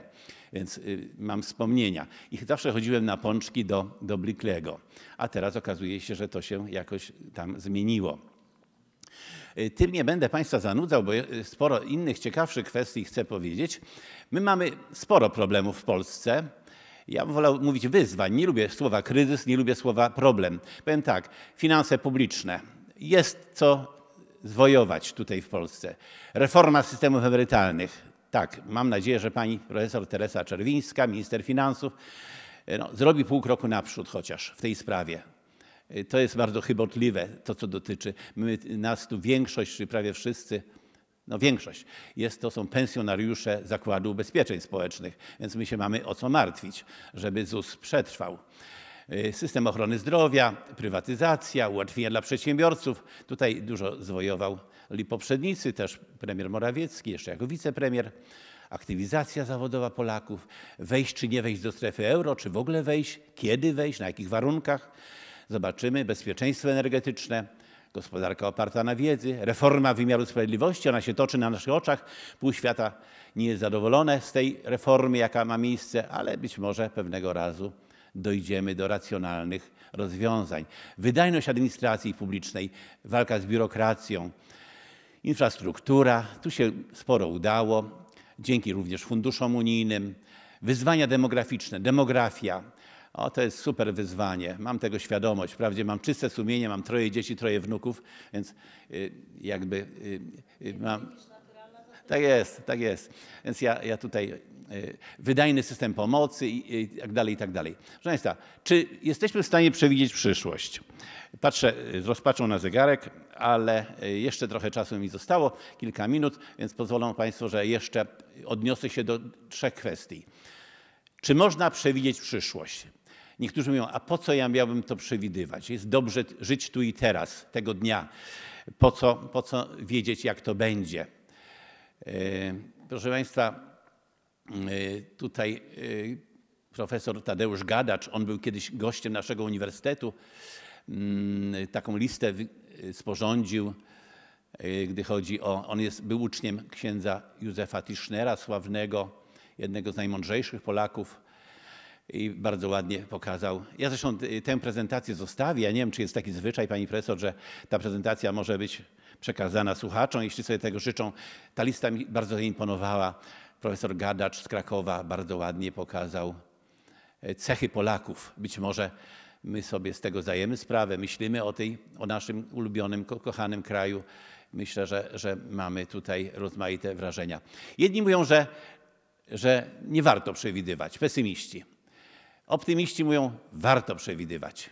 Więc y, mam wspomnienia. I zawsze chodziłem na pączki do, do Bliklego, a teraz okazuje się, że to się jakoś tam zmieniło. Y, tym nie będę Państwa zanudzał, bo y, sporo innych ciekawszych kwestii chcę powiedzieć. My mamy sporo problemów w Polsce. Ja bym wolał mówić wyzwań. Nie lubię słowa kryzys, nie lubię słowa problem. Powiem tak, finanse publiczne. Jest co zwojować tutaj w Polsce. Reforma systemów emerytalnych. Tak, mam nadzieję, że pani profesor Teresa Czerwińska, minister finansów, y, no, zrobi pół kroku naprzód chociaż w tej sprawie. Y, to jest bardzo chybotliwe, to co dotyczy My, nas tu większość, czy prawie wszyscy, no większość, jest, to są pensjonariusze Zakładu Ubezpieczeń Społecznych, więc my się mamy o co martwić, żeby ZUS przetrwał. Y, system ochrony zdrowia, prywatyzacja, ułatwienia dla przedsiębiorców. Tutaj dużo zwojował poprzednicy, też premier Morawiecki, jeszcze jako wicepremier aktywizacja zawodowa Polaków, wejść czy nie wejść do strefy euro, czy w ogóle wejść, kiedy wejść, na jakich warunkach. Zobaczymy bezpieczeństwo energetyczne, gospodarka oparta na wiedzy, reforma wymiaru sprawiedliwości, ona się toczy na naszych oczach. Pół świata nie jest zadowolone z tej reformy, jaka ma miejsce, ale być może pewnego razu dojdziemy do racjonalnych rozwiązań. Wydajność administracji publicznej, walka z biurokracją, infrastruktura, tu się sporo udało, dzięki również funduszom unijnym, wyzwania demograficzne, demografia, o, to jest super wyzwanie. Mam tego świadomość. Wprawdzie mam czyste sumienie, mam troje dzieci, troje wnuków, więc y, jakby y, y, mam. Tak jest, tak jest. Więc ja, ja tutaj y, wydajny system pomocy i, i tak dalej, i tak dalej. Proszę Państwa, czy jesteśmy w stanie przewidzieć przyszłość? Patrzę y, z rozpaczą na zegarek, ale y, jeszcze trochę czasu mi zostało, kilka minut, więc pozwolą Państwo, że jeszcze odniosę się do trzech kwestii. Czy można przewidzieć przyszłość? Niektórzy mówią, a po co ja miałbym to przewidywać? Jest dobrze żyć tu i teraz, tego dnia. Po co, po co wiedzieć, jak to będzie? E, proszę Państwa, e, tutaj e, profesor Tadeusz Gadacz, on był kiedyś gościem naszego uniwersytetu, mm, taką listę sporządził, gdy chodzi o. On jest, był uczniem księdza Józefa Tischnera, sławnego, jednego z najmądrzejszych Polaków i bardzo ładnie pokazał. Ja zresztą y, tę prezentację zostawię. Ja nie wiem, czy jest taki zwyczaj, pani profesor, że ta prezentacja może być przekazana słuchaczom, jeśli sobie tego życzą. Ta lista mi bardzo imponowała. Profesor Gadacz z Krakowa bardzo ładnie pokazał y, cechy Polaków. Być może my sobie z tego zdajemy sprawę, myślimy o, tej, o naszym ulubionym, ko kochanym kraju. Myślę, że, że mamy tutaj rozmaite wrażenia. Jedni mówią, że, że nie warto przewidywać, pesymiści Optymiści mówią, warto przewidywać.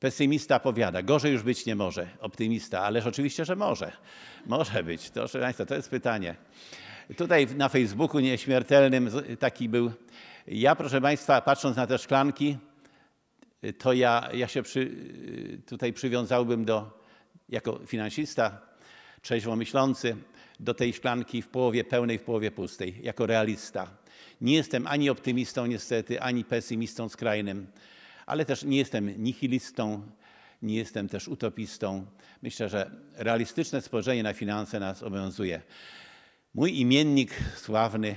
Pesymista powiada, gorzej już być nie może. Optymista, ależ oczywiście, że może. Może być. To, proszę Państwa, to jest pytanie. Tutaj na Facebooku nieśmiertelnym taki był. Ja, proszę Państwa, patrząc na te szklanki, to ja, ja się przy, y, tutaj przywiązałbym do, jako finansista, trzeźwo myślący, do tej szklanki w połowie pełnej, w połowie pustej, jako realista. Nie jestem ani optymistą niestety, ani pesymistą skrajnym, ale też nie jestem nihilistą, nie jestem też utopistą. Myślę, że realistyczne spojrzenie na finanse nas obowiązuje. Mój imiennik, sławny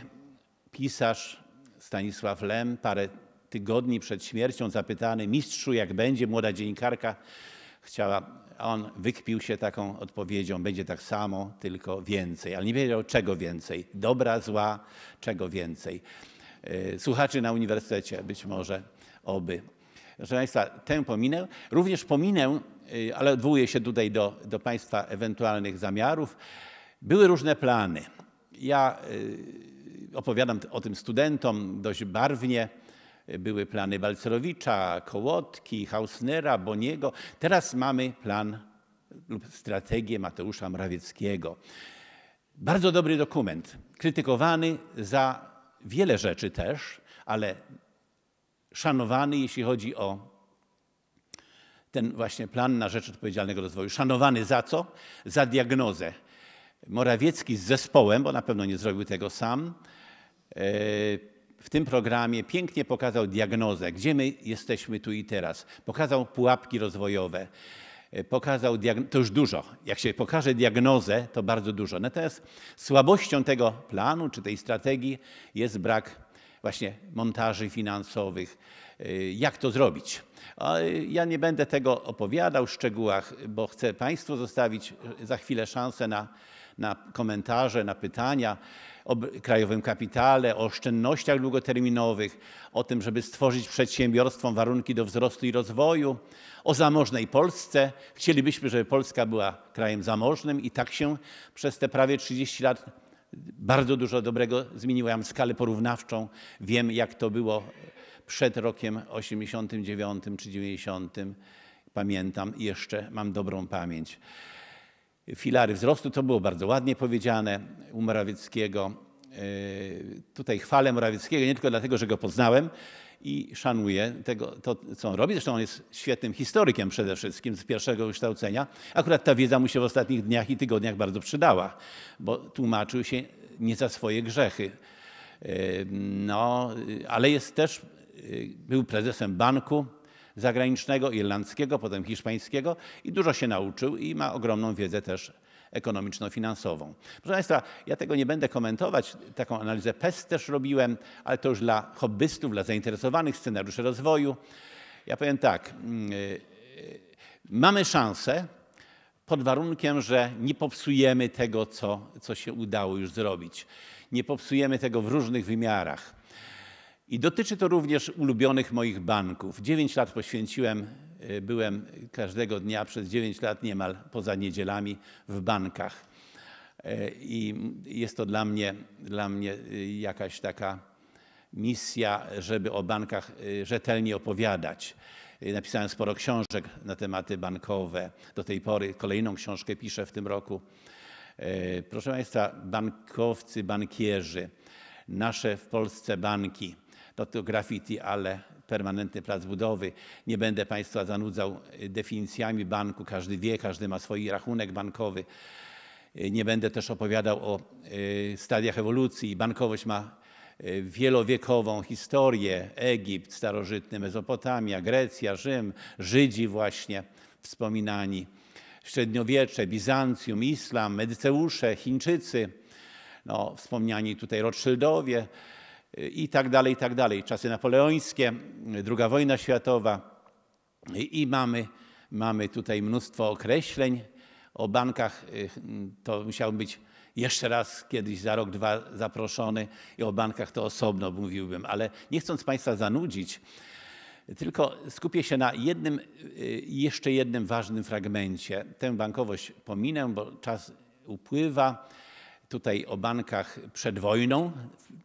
pisarz Stanisław Lem, parę tygodni przed śmiercią zapytany, mistrzu, jak będzie młoda dziennikarka, chciała on wykpił się taką odpowiedzią, będzie tak samo, tylko więcej. Ale nie wiedział czego więcej, dobra, zła, czego więcej. Y, słuchaczy na uniwersytecie być może, oby. Proszę Państwa, tę pominę. Również pominę, y, ale odwołuję się tutaj do, do Państwa ewentualnych zamiarów. Były różne plany. Ja y, opowiadam o tym studentom dość barwnie. Były plany Balcerowicza, Kołotki, Hausnera, Boniego. Teraz mamy plan lub strategię Mateusza Morawieckiego. Bardzo dobry dokument, krytykowany za wiele rzeczy też, ale szanowany, jeśli chodzi o ten właśnie plan na rzecz odpowiedzialnego rozwoju. Szanowany za co? Za diagnozę. Morawiecki z zespołem, bo na pewno nie zrobił tego sam, e, w tym programie pięknie pokazał diagnozę, gdzie my jesteśmy tu i teraz. Pokazał pułapki rozwojowe. E, pokazał, to już dużo. Jak się pokaże diagnozę, to bardzo dużo. Natomiast słabością tego planu czy tej strategii jest brak właśnie montaży finansowych, e, jak to zrobić. E, ja nie będę tego opowiadał w szczegółach, bo chcę Państwu zostawić za chwilę szansę na, na komentarze, na pytania o krajowym kapitale, o oszczędnościach długoterminowych, o tym, żeby stworzyć przedsiębiorstwom warunki do wzrostu i rozwoju, o zamożnej Polsce. Chcielibyśmy, żeby Polska była krajem zamożnym i tak się przez te prawie 30 lat bardzo dużo dobrego zmieniło. Ja mam skalę porównawczą, wiem jak to było przed rokiem 89 czy 90. Pamiętam i jeszcze mam dobrą pamięć filary wzrostu. To było bardzo ładnie powiedziane u Morawieckiego. E, tutaj chwalę Morawieckiego nie tylko dlatego, że go poznałem i szanuję tego, to, co on robi. Zresztą on jest świetnym historykiem przede wszystkim z pierwszego wykształcenia. Akurat ta wiedza mu się w ostatnich dniach i tygodniach bardzo przydała, bo tłumaczył się nie za swoje grzechy. E, no, ale jest też, e, był prezesem banku, zagranicznego, irlandzkiego, potem hiszpańskiego i dużo się nauczył i ma ogromną wiedzę też ekonomiczno-finansową. Proszę Państwa, ja tego nie będę komentować. Taką analizę PES też robiłem, ale to już dla hobbystów, dla zainteresowanych scenariuszy rozwoju. Ja powiem tak, mm, y, mamy szansę pod warunkiem, że nie popsujemy tego, co, co się udało już zrobić. Nie popsujemy tego w różnych wymiarach. I dotyczy to również ulubionych moich banków. 9 lat poświęciłem, e, byłem każdego dnia przez 9 lat niemal poza niedzielami w bankach. E, I jest to dla mnie, dla mnie e, jakaś taka misja, żeby o bankach rzetelnie opowiadać. Napisałem sporo książek na tematy bankowe do tej pory. Kolejną książkę piszę w tym roku. Proszę Państwa, bankowcy, bankierzy, nasze w Polsce banki to, no to graffiti, ale permanentny plac budowy. Nie będę Państwa zanudzał y, definicjami banku. Każdy wie, każdy ma swój rachunek bankowy. Y, nie będę też opowiadał o y, stadiach ewolucji. Bankowość ma wielowiekową historię. Egipt starożytny, Mezopotamia, Grecja, Rzym, Żydzi właśnie wspominani, średniowiecze, Bizancjum, Islam, Medyceusze, Chińczycy, no, wspomniani tutaj Rothschildowie, i tak dalej, i tak dalej. Czasy napoleońskie, II wojna światowa i mamy, mamy tutaj mnóstwo określeń o bankach. To musiał być jeszcze raz kiedyś za rok, dwa zaproszony i o bankach to osobno mówiłbym, ale nie chcąc Państwa zanudzić, tylko skupię się na jednym, jeszcze jednym ważnym fragmencie. Tę bankowość pominę, bo czas upływa tutaj o bankach przed wojną,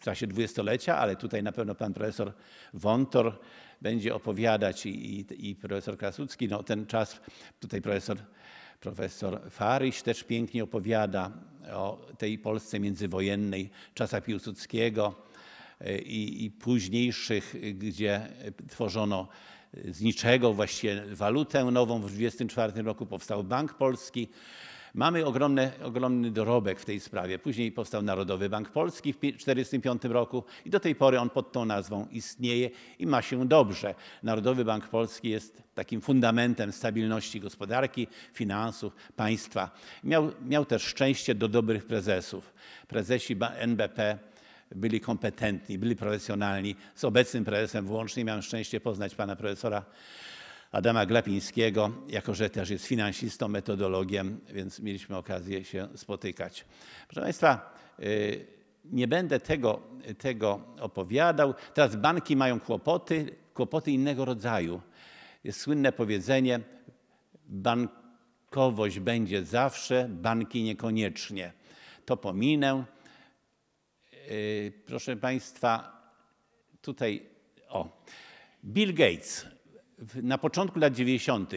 w czasie dwudziestolecia, ale tutaj na pewno pan profesor Wontor będzie opowiadać i, i, i profesor Krasucki. No, ten czas tutaj profesor, profesor Faryś też pięknie opowiada o tej Polsce międzywojennej, czasach Piłsudskiego e, i, i późniejszych, gdzie tworzono z niczego właściwie walutę nową. W 1924 roku powstał Bank Polski. Mamy ogromne, ogromny dorobek w tej sprawie. Później powstał Narodowy Bank Polski w 1945 roku i do tej pory on pod tą nazwą istnieje i ma się dobrze. Narodowy Bank Polski jest takim fundamentem stabilności gospodarki, finansów, państwa. Miał, miał też szczęście do dobrych prezesów. Prezesi NBP byli kompetentni, byli profesjonalni. Z obecnym prezesem włącznie miałem szczęście poznać pana profesora Adama Glapińskiego, jako że też jest finansistą, metodologiem, więc mieliśmy okazję się spotykać. Proszę Państwa, y, nie będę tego, tego opowiadał. Teraz banki mają kłopoty, kłopoty innego rodzaju. Jest słynne powiedzenie, bankowość będzie zawsze, banki niekoniecznie. To pominę. Y, proszę Państwa, tutaj o. Bill Gates na początku lat 90.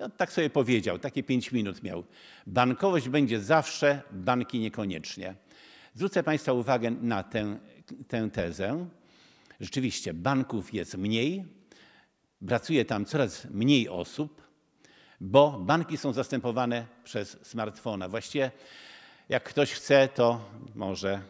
Ja tak sobie powiedział, takie pięć minut miał. Bankowość będzie zawsze, banki niekoniecznie. Zwrócę Państwa uwagę na tę, tę tezę. Rzeczywiście, banków jest mniej, pracuje tam coraz mniej osób, bo banki są zastępowane przez smartfona. Właściwie, jak ktoś chce, to może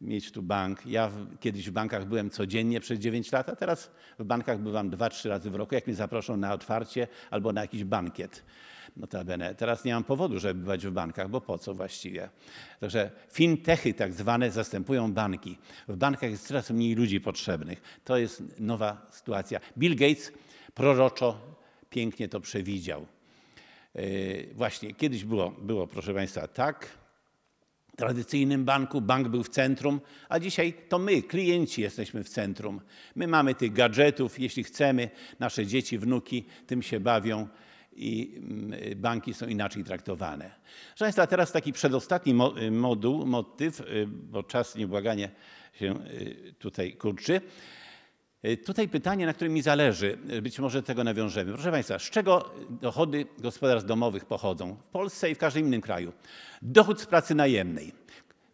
mieć tu bank. Ja w, kiedyś w bankach byłem codziennie przez 9 lat, a teraz w bankach bywam 2-3 razy w roku, jak mnie zaproszą na otwarcie albo na jakiś bankiet. Notabene. Teraz nie mam powodu, żeby bywać w bankach, bo po co właściwie? Także fintechy tak zwane zastępują banki. W bankach jest coraz mniej ludzi potrzebnych. To jest nowa sytuacja. Bill Gates proroczo pięknie to przewidział. Yy, właśnie, kiedyś było, było, proszę Państwa, tak, tradycyjnym banku, bank był w centrum, a dzisiaj to my, klienci, jesteśmy w centrum. My mamy tych gadżetów, jeśli chcemy, nasze dzieci, wnuki tym się bawią i mm, banki są inaczej traktowane. Proszę Państwa, teraz taki przedostatni y, moduł, motyw, y, bo czas nieubłaganie się y, tutaj kurczy. E, tutaj pytanie, na którym mi zależy, e, być może tego nawiążemy. Proszę Państwa, z czego dochody gospodarstw domowych pochodzą w Polsce i w każdym innym kraju? Dochód z pracy najemnej.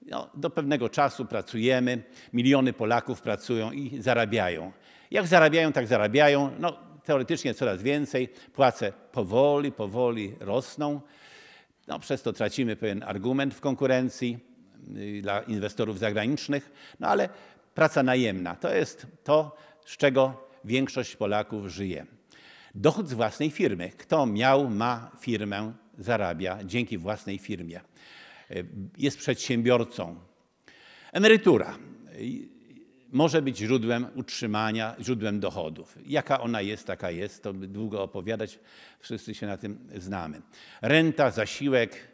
No, do pewnego czasu pracujemy, miliony Polaków pracują i zarabiają. Jak zarabiają, tak zarabiają. No, teoretycznie coraz więcej, płace powoli, powoli rosną. No, przez to tracimy pewien argument w konkurencji y, dla inwestorów zagranicznych, no ale praca najemna to jest to, z czego większość Polaków żyje. Dochód z własnej firmy. Kto miał, ma firmę, zarabia dzięki własnej firmie. E, jest przedsiębiorcą. Emerytura e, może być źródłem utrzymania, źródłem dochodów. Jaka ona jest, taka jest, to by długo opowiadać, wszyscy się na tym znamy. Renta, zasiłek,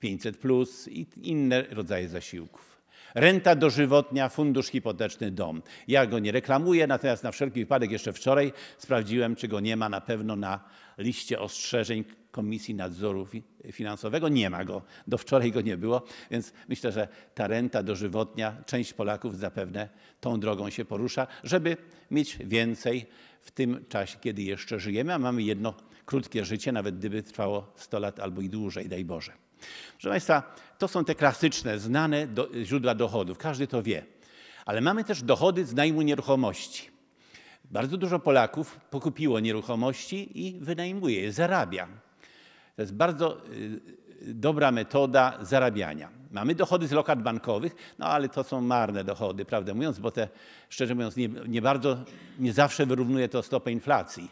500 e, plus i inne rodzaje zasiłków. Renta dożywotnia, fundusz hipoteczny, dom. Ja go nie reklamuję, natomiast na wszelki wypadek jeszcze wczoraj sprawdziłem, czy go nie ma na pewno na liście ostrzeżeń Komisji Nadzoru Finansowego. Nie ma go. Do wczoraj go nie było, więc myślę, że ta renta dożywotnia, część Polaków zapewne tą drogą się porusza, żeby mieć więcej w tym czasie, kiedy jeszcze żyjemy, a mamy jedno krótkie życie, nawet gdyby trwało 100 lat albo i dłużej, daj Boże. Proszę Państwa, to są te klasyczne, znane do, źródła dochodów. Każdy to wie. Ale mamy też dochody z najmu nieruchomości. Bardzo dużo Polaków pokupiło nieruchomości i wynajmuje je, zarabia. To jest bardzo y, y, dobra metoda zarabiania. Mamy dochody z lokat bankowych, no ale to są marne dochody, prawdę mówiąc, bo te, szczerze mówiąc, nie, nie bardzo, nie zawsze wyrównuje to stopę inflacji.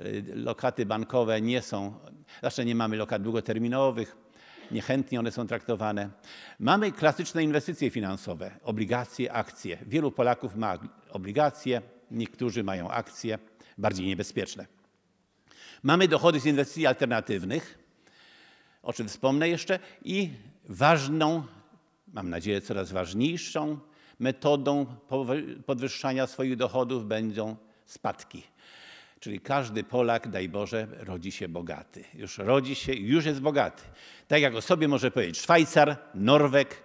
Y, lokaty bankowe nie są, zawsze znaczy nie mamy lokat długoterminowych, niechętnie one są traktowane. Mamy klasyczne inwestycje finansowe, obligacje, akcje. Wielu Polaków ma obligacje, niektórzy mają akcje, bardziej niebezpieczne. Mamy dochody z inwestycji alternatywnych, o czym wspomnę jeszcze, i ważną, mam nadzieję coraz ważniejszą metodą podwyższania swoich dochodów będą spadki Czyli każdy Polak, daj Boże, rodzi się bogaty. Już rodzi się, już jest bogaty. Tak jak o sobie może powiedzieć Szwajcar, Norwek,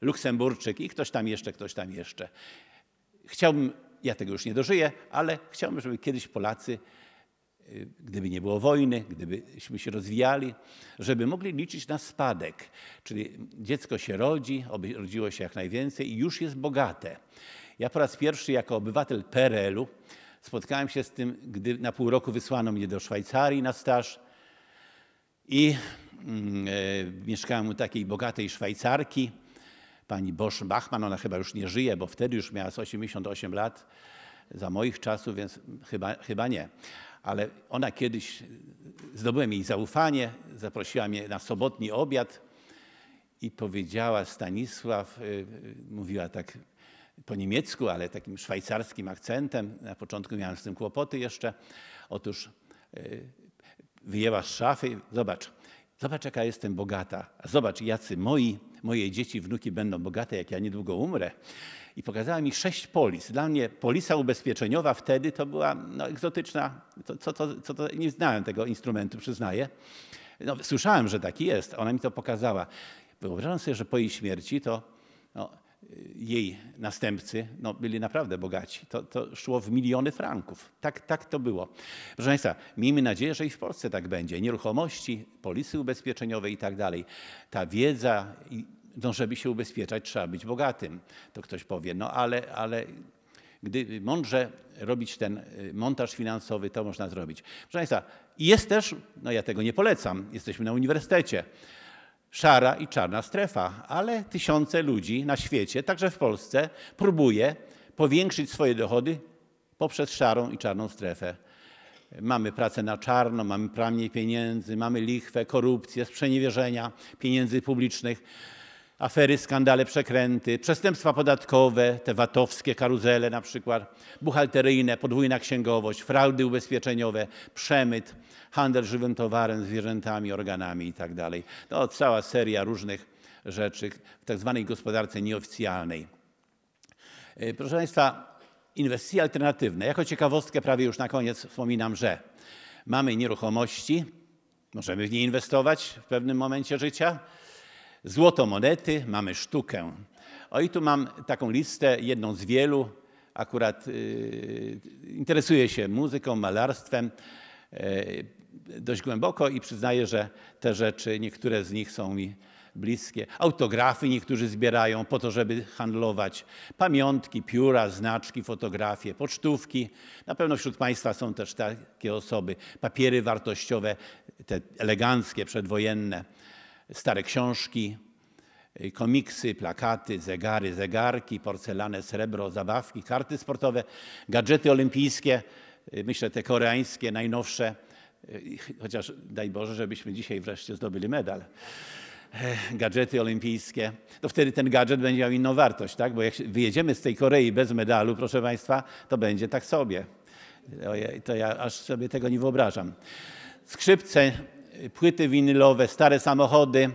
Luksemburczyk i ktoś tam jeszcze, ktoś tam jeszcze. Chciałbym, ja tego już nie dożyję, ale chciałbym, żeby kiedyś Polacy, y, gdyby nie było wojny, gdybyśmy się rozwijali, żeby mogli liczyć na spadek. Czyli dziecko się rodzi, oby rodziło się jak najwięcej i już jest bogate. Ja po raz pierwszy jako obywatel PRL-u Spotkałem się z tym, gdy na pół roku wysłano mnie do Szwajcarii na staż i mm, e, mieszkałem u takiej bogatej Szwajcarki, pani Bosch Bachmann, ona chyba już nie żyje, bo wtedy już miała 88 lat za moich czasów, więc chyba, chyba nie. Ale ona kiedyś, e, zdobyłem jej zaufanie, zaprosiła mnie na sobotni obiad i powiedziała Stanisław, e, mówiła tak po niemiecku, ale takim szwajcarskim akcentem. Na początku miałem z tym kłopoty jeszcze. Otóż e, wyjęła z szafy, zobacz, zobacz jaka jestem bogata, zobacz jacy moi, moje dzieci, wnuki będą bogate, jak ja niedługo umrę. I pokazała mi sześć polis. Dla mnie polisa ubezpieczeniowa wtedy to była no, egzotyczna, to, co, to, co to, nie znałem tego instrumentu, przyznaję. No, słyszałem, że taki jest, ona mi to pokazała. Wyobrażam sobie, że po jej śmierci to no, jej następcy no, byli naprawdę bogaci. To, to szło w miliony franków. Tak, tak to było. Proszę Państwa, miejmy nadzieję, że i w Polsce tak będzie. Nieruchomości, polisy ubezpieczeniowe i tak dalej. Ta wiedza, no, żeby się ubezpieczać, trzeba być bogatym. To ktoś powie, no ale, ale gdy mądrze robić ten y, montaż finansowy, to można zrobić. Proszę Państwa, jest też, no ja tego nie polecam, jesteśmy na uniwersytecie szara i czarna strefa, ale tysiące ludzi na świecie, także w Polsce, próbuje powiększyć swoje dochody poprzez szarą i czarną strefę. Mamy pracę na czarno, mamy pranie pieniędzy, mamy lichwę, korupcję, sprzeniewierzenia pieniędzy publicznych afery, skandale, przekręty, przestępstwa podatkowe, te VAT-owskie karuzele na przykład, buchalteryjne, podwójna księgowość, fraudy ubezpieczeniowe, przemyt, handel żywym towarem, zwierzętami, organami itd. To tak no, cała seria różnych rzeczy w tak zwanej gospodarce nieoficjalnej. E, proszę Państwa, inwestycje alternatywne. Jako ciekawostkę prawie już na koniec wspominam, że mamy nieruchomości, możemy w nie inwestować w pewnym momencie życia, Złoto monety, mamy sztukę. O i tu mam taką listę, jedną z wielu. Akurat y, interesuję się muzyką, malarstwem y, dość głęboko i przyznaję, że te rzeczy, niektóre z nich są mi bliskie. Autografy niektórzy zbierają po to, żeby handlować. Pamiątki, pióra, znaczki, fotografie, pocztówki. Na pewno wśród Państwa są też takie osoby. Papiery wartościowe, te eleganckie, przedwojenne stare książki, y, komiksy, plakaty, zegary, zegarki, porcelanę, srebro, zabawki, karty sportowe, gadżety olimpijskie, y, myślę te koreańskie, najnowsze, y, chociaż daj Boże, żebyśmy dzisiaj wreszcie zdobyli medal. Gadżety olimpijskie, to wtedy ten gadżet będzie miał inną wartość, tak? Bo jak wyjedziemy z tej Korei bez medalu, proszę Państwa, to będzie tak sobie. To ja aż sobie tego nie wyobrażam. Skrzypce płyty winylowe, stare samochody,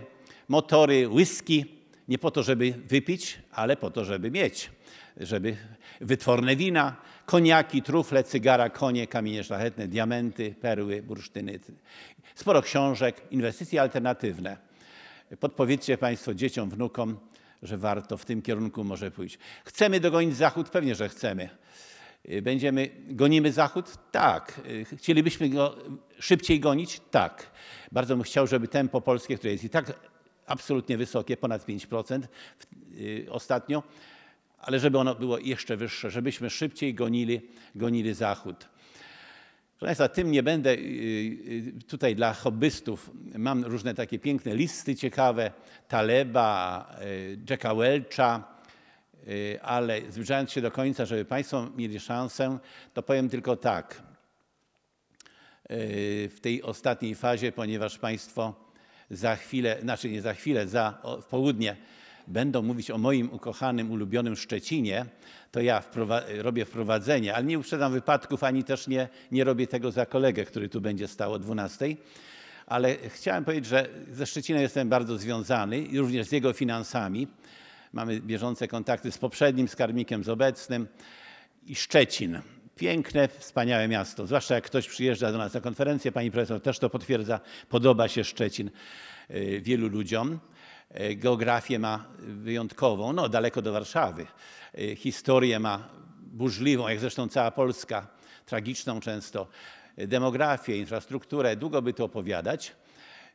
motory, whisky. Nie po to, żeby wypić, ale po to, żeby mieć. Żeby wytworne wina, koniaki, trufle, cygara, konie, kamienie szlachetne, diamenty, perły, bursztyny. Sporo książek, inwestycje alternatywne. Podpowiedzcie Państwo dzieciom, wnukom, że warto w tym kierunku może pójść. Chcemy dogonić Zachód? Pewnie, że chcemy Y, będziemy, gonimy Zachód? Tak. Y, chcielibyśmy go szybciej gonić? Tak. Bardzo bym chciał, żeby tempo polskie, które jest i tak absolutnie wysokie, ponad 5% y, ostatnio, ale żeby ono było jeszcze wyższe, żebyśmy szybciej gonili, gonili Zachód. Proszę Państwa, tym nie będę tutaj dla hobbystów. Mam różne takie piękne listy ciekawe Taleba, Jacka Welcha, Y, ale zbliżając się do końca, żeby Państwo mieli szansę, to powiem tylko tak. Y, w tej ostatniej fazie, ponieważ Państwo za chwilę, znaczy nie za chwilę, za w południe będą mówić o moim ukochanym, ulubionym Szczecinie, to ja wprowa robię wprowadzenie, ale nie uprzedzam wypadków, ani też nie, nie robię tego za kolegę, który tu będzie stał o 12. Ale chciałem powiedzieć, że ze Szczecinem jestem bardzo związany, również z jego finansami. Mamy bieżące kontakty z poprzednim, z karmikiem, z obecnym. I Szczecin. Piękne, wspaniałe miasto. Zwłaszcza jak ktoś przyjeżdża do nas na konferencję, pani profesor też to potwierdza, podoba się Szczecin y, wielu ludziom. Y, geografię ma wyjątkową, no daleko do Warszawy. Y, historię ma burzliwą, jak zresztą cała Polska, tragiczną często. Demografię, infrastrukturę, długo by to opowiadać.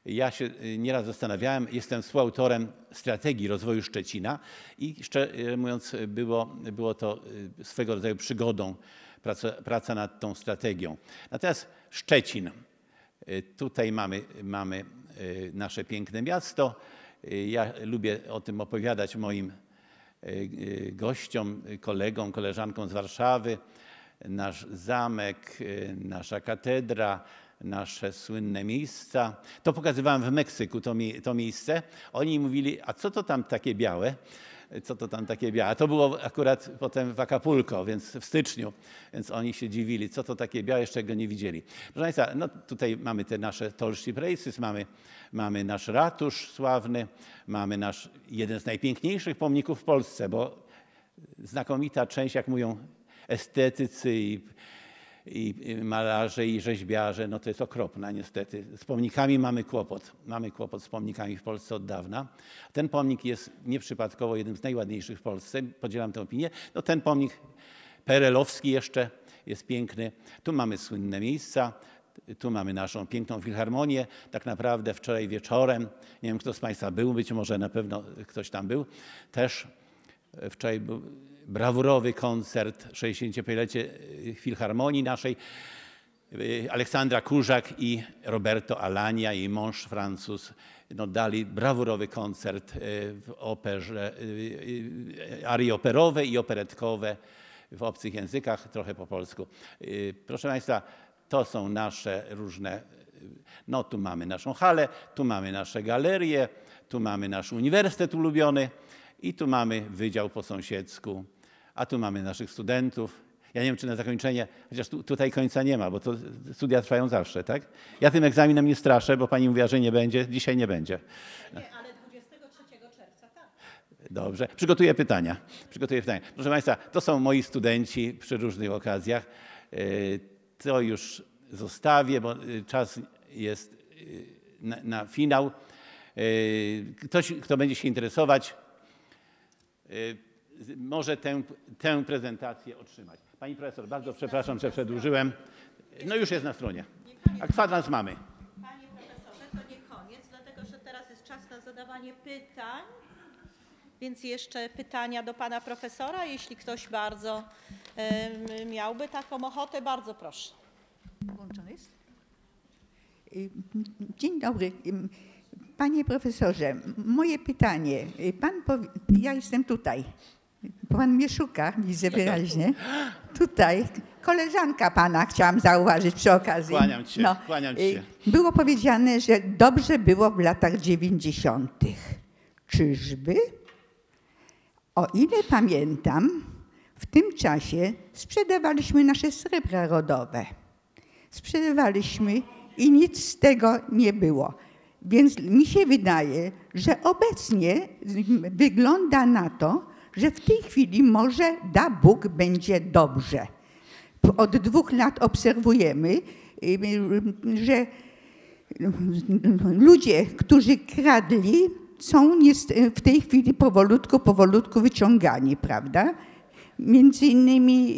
Ja się y, nieraz zastanawiałem, jestem współautorem strategii rozwoju Szczecina i szczerze y, mówiąc, było, było to y, swego rodzaju przygodą, praca, praca nad tą strategią. Natomiast Szczecin. Tutaj mamy, mamy nasze piękne miasto. Ja lubię o tym opowiadać moim gościom, kolegom, koleżankom z Warszawy. Nasz zamek, nasza katedra, nasze słynne miejsca. To pokazywałem w Meksyku, to, mi, to miejsce. Oni mówili, a co to tam takie białe? co to tam takie białe. A to było akurat potem w Acapulco, więc w styczniu, więc oni się dziwili, co to takie białe, jeszcze go nie widzieli. Proszę Państwa, no tutaj mamy te nasze Tollship Races, mamy, mamy nasz ratusz sławny, mamy nasz jeden z najpiękniejszych pomników w Polsce, bo znakomita część, jak mówią estetycy i i malarze i rzeźbiarze, no to jest okropna niestety. Z pomnikami mamy kłopot. Mamy kłopot z pomnikami w Polsce od dawna. Ten pomnik jest nieprzypadkowo jednym z najładniejszych w Polsce. Podzielam tę opinię. No ten pomnik perelowski jeszcze jest piękny. Tu mamy słynne miejsca. Tu mamy naszą piękną filharmonię. Tak naprawdę wczoraj wieczorem, nie wiem kto z Państwa był, być może na pewno ktoś tam był, też wczoraj był brawurowy koncert 60 lecie y, Filharmonii naszej. Y, Aleksandra Kurzak i Roberto Alania, jej mąż Francuz, no, dali brawurowy koncert y, w operze, arii operowe i operetkowe w obcych językach, trochę po polsku. Proszę Państwa, to są nasze różne, no tu mamy naszą halę, tu mamy nasze galerie, tu mamy nasz uniwersytet ulubiony i tu mamy wydział po sąsiedzku a tu mamy naszych studentów. Ja nie wiem, czy na zakończenie, chociaż tu, tutaj końca nie ma, bo to studia trwają zawsze, tak? Ja tym egzaminem nie straszę, bo pani mówiła, że nie będzie, dzisiaj nie będzie. Nie, ale 23 czerwca, tak. Dobrze, przygotuję pytania. przygotuję pytania. Proszę Państwa, to są moi studenci przy różnych okazjach. Y, to już zostawię, bo y, czas jest y, na, na finał. Ktoś, kto będzie się interesować, może tę, tę prezentację otrzymać. Pani profesor, bardzo przepraszam, że przedłużyłem. No już jest na stronie. A kwadrans mamy. Panie profesorze, to nie koniec, dlatego że teraz jest czas na zadawanie pytań. Więc jeszcze pytania do pana profesora, jeśli ktoś bardzo miałby taką ochotę, bardzo proszę. Włączony jest? Dzień dobry. Panie profesorze, moje pytanie. Pan ja jestem tutaj. Pan mnie szuka, widzę wyraźnie. Tutaj koleżanka pana chciałam zauważyć przy okazji. Kłaniam cię. no, kłaniam cię. Y, było powiedziane, że dobrze było w latach 90. Czyżby? O ile pamiętam, w tym czasie sprzedawaliśmy nasze srebra rodowe. Sprzedawaliśmy i nic z tego nie było. Więc mi się wydaje, że obecnie wygląda na to, że w tej chwili może da Bóg będzie dobrze. Od dwóch lat obserwujemy, y, że y, ludzie, którzy kradli, są w tej chwili powolutku, powolutku wyciągani, prawda? Między innymi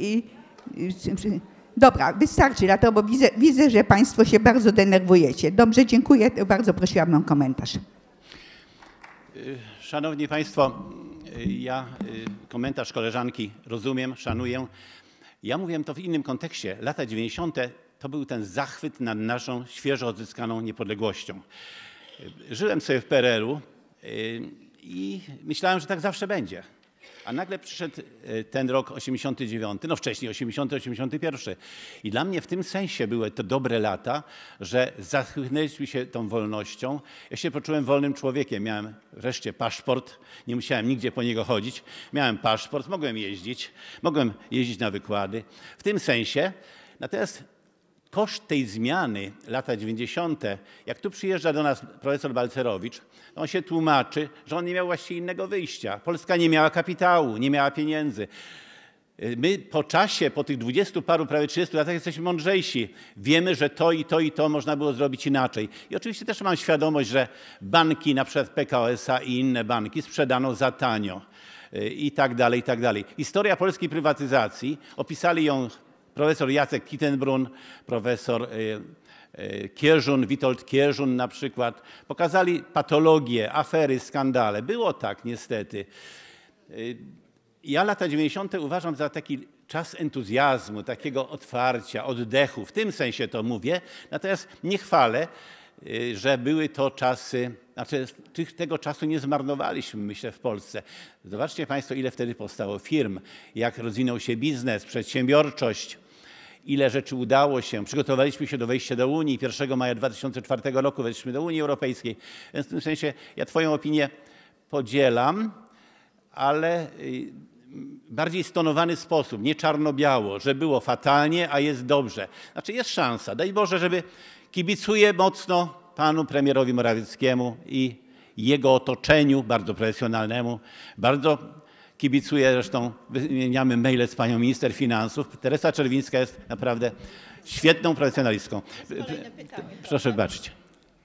y, Dobra, wystarczy na to, bo widzę, widzę, że Państwo się bardzo denerwujecie. Dobrze, dziękuję. Bardzo prosiłabym o komentarz. Szanowni Państwo, ja y, komentarz koleżanki rozumiem, szanuję. Ja mówiłem to w innym kontekście. Lata 90. to był ten zachwyt nad naszą świeżo odzyskaną niepodległością. Y, żyłem sobie w PRL-u y, i myślałem, że tak zawsze będzie. A nagle przyszedł e, ten rok 89, no wcześniej 80, 81. I dla mnie w tym sensie były to dobre lata, że zachłysnęliśmy się tą wolnością. Ja się poczułem wolnym człowiekiem. Miałem wreszcie paszport, nie musiałem nigdzie po niego chodzić. Miałem paszport, mogłem jeździć, mogłem jeździć na wykłady. W tym sensie. Natomiast koszt tej zmiany, lata 90., jak tu przyjeżdża do nas profesor Balcerowicz, on się tłumaczy, że on nie miał właściwie innego wyjścia. Polska nie miała kapitału, nie miała pieniędzy. My po czasie, po tych dwudziestu paru, prawie 30 latach jesteśmy mądrzejsi. Wiemy, że to i to i to można było zrobić inaczej. I oczywiście też mam świadomość, że banki, na przykład PKOS-a i inne banki sprzedano za tanio y, i tak dalej, i tak dalej. Historia polskiej prywatyzacji, opisali ją Profesor Jacek Kittenbrun, profesor e, e, Kierzun, Witold Kierzun na przykład, pokazali patologie, afery, skandale. Było tak niestety. E, ja lata 90. uważam za taki czas entuzjazmu, takiego otwarcia, oddechu. W tym sensie to mówię. Natomiast nie chwalę, że były to czasy, znaczy tego czasu nie zmarnowaliśmy, myślę, w Polsce. Zobaczcie Państwo, ile wtedy powstało firm, jak rozwinął się biznes, przedsiębiorczość ile rzeczy udało się. Przygotowaliśmy się do wejścia do Unii. 1 maja 2004 roku weszliśmy do Unii Europejskiej. Więc w tym sensie ja Twoją opinię podzielam, ale y, bardziej stonowany sposób, nie czarno-biało, że było fatalnie, a jest dobrze. Znaczy jest szansa, daj Boże, żeby kibicuję mocno panu premierowi Morawieckiemu i jego otoczeniu bardzo profesjonalnemu, bardzo Kibicuję zresztą, wymieniamy maile z panią minister finansów. Teresa Czerwińska jest naprawdę świetną profesjonalistką. Proszę wybaczyć.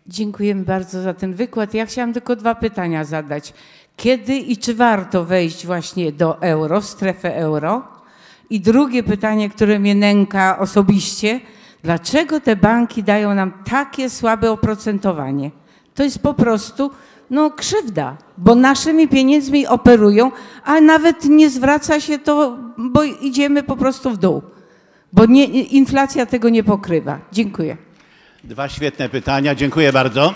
Dziękujemy bardzo za ten wykład. Ja chciałam tylko dwa pytania zadać. Kiedy i czy warto wejść właśnie do euro, strefę euro? I drugie pytanie, które mnie nęka osobiście, dlaczego te banki dają nam takie słabe oprocentowanie? To jest po prostu no krzywda, bo naszymi pieniędzmi operują, a nawet nie zwraca się to, bo idziemy po prostu w dół, bo nie, inflacja tego nie pokrywa. Dziękuję. Dwa świetne pytania, dziękuję bardzo.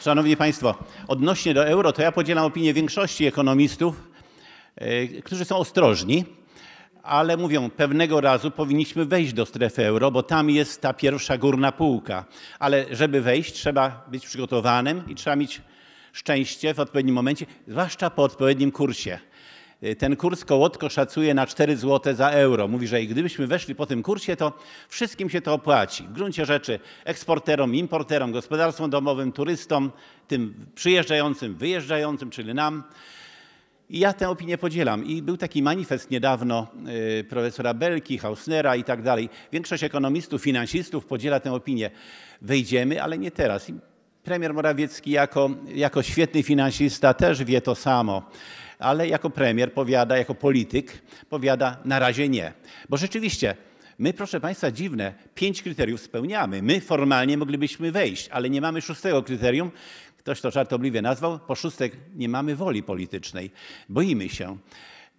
Szanowni Państwo, odnośnie do euro, to ja podzielam opinię większości ekonomistów, e, którzy są ostrożni, ale mówią, pewnego razu powinniśmy wejść do strefy euro, bo tam jest ta pierwsza górna półka. Ale żeby wejść, trzeba być przygotowanym i trzeba mieć szczęście w odpowiednim momencie, zwłaszcza po odpowiednim kursie. Y, ten kurs Kołotko szacuje na 4 zł za euro. Mówi, że gdybyśmy weszli po tym kursie, to wszystkim się to opłaci. W gruncie rzeczy eksporterom, importerom, gospodarstwom domowym, turystom, tym przyjeżdżającym, wyjeżdżającym, czyli nam. I ja tę opinię podzielam. I był taki manifest niedawno y, profesora Belki, Hausnera i tak dalej. Większość ekonomistów, finansistów podziela tę opinię. Wejdziemy, ale nie teraz. Premier Morawiecki jako, jako świetny finansista też wie to samo, ale jako premier powiada, jako polityk powiada na razie nie. Bo rzeczywiście My, proszę Państwa, dziwne, pięć kryteriów spełniamy. My formalnie moglibyśmy wejść, ale nie mamy szóstego kryterium. Ktoś to żartobliwie nazwał. Po szóstek nie mamy woli politycznej. Boimy się.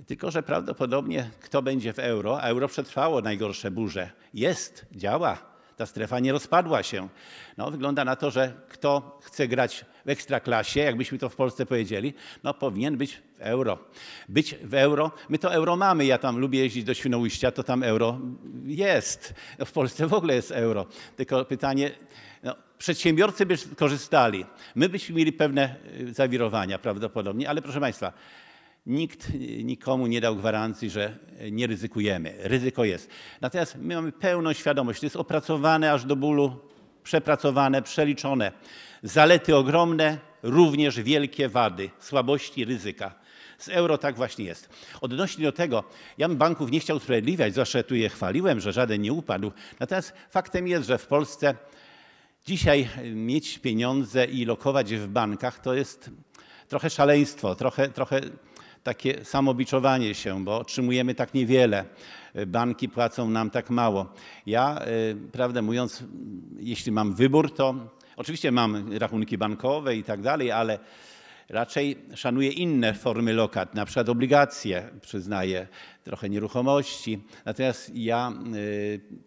Tylko, że prawdopodobnie kto będzie w euro, a euro przetrwało najgorsze burze. Jest, działa, ta strefa nie rozpadła się. No, wygląda na to, że kto chce grać w ekstraklasie, jakbyśmy to w Polsce powiedzieli, no powinien być w euro. Być w euro. My to euro mamy. Ja tam lubię jeździć do Świnoujścia, to tam euro jest. No, w Polsce w ogóle jest euro. Tylko pytanie, no, przedsiębiorcy by korzystali. My byśmy mieli pewne y, zawirowania prawdopodobnie, ale proszę Państwa, nikt e, nikomu nie dał gwarancji, że e, nie ryzykujemy. Ryzyko jest. Natomiast my mamy pełną świadomość, to jest opracowane aż do bólu, przepracowane, przeliczone. Zalety ogromne, również wielkie wady, słabości, ryzyka. Z euro tak właśnie jest. Odnośnie do tego, ja bym banków nie chciał usprawiedliwiać, zawsze tu je chwaliłem, że żaden nie upadł. Natomiast faktem jest, że w Polsce dzisiaj e, mieć pieniądze i lokować je w bankach to jest trochę szaleństwo, trochę, trochę takie samobiczowanie się, bo otrzymujemy tak niewiele. Banki płacą nam tak mało. Ja, e, prawdę mówiąc, jeśli mam wybór, to oczywiście mam rachunki bankowe i tak dalej, ale raczej szanuję inne formy lokat, na przykład obligacje, przyznaję, trochę nieruchomości. Natomiast ja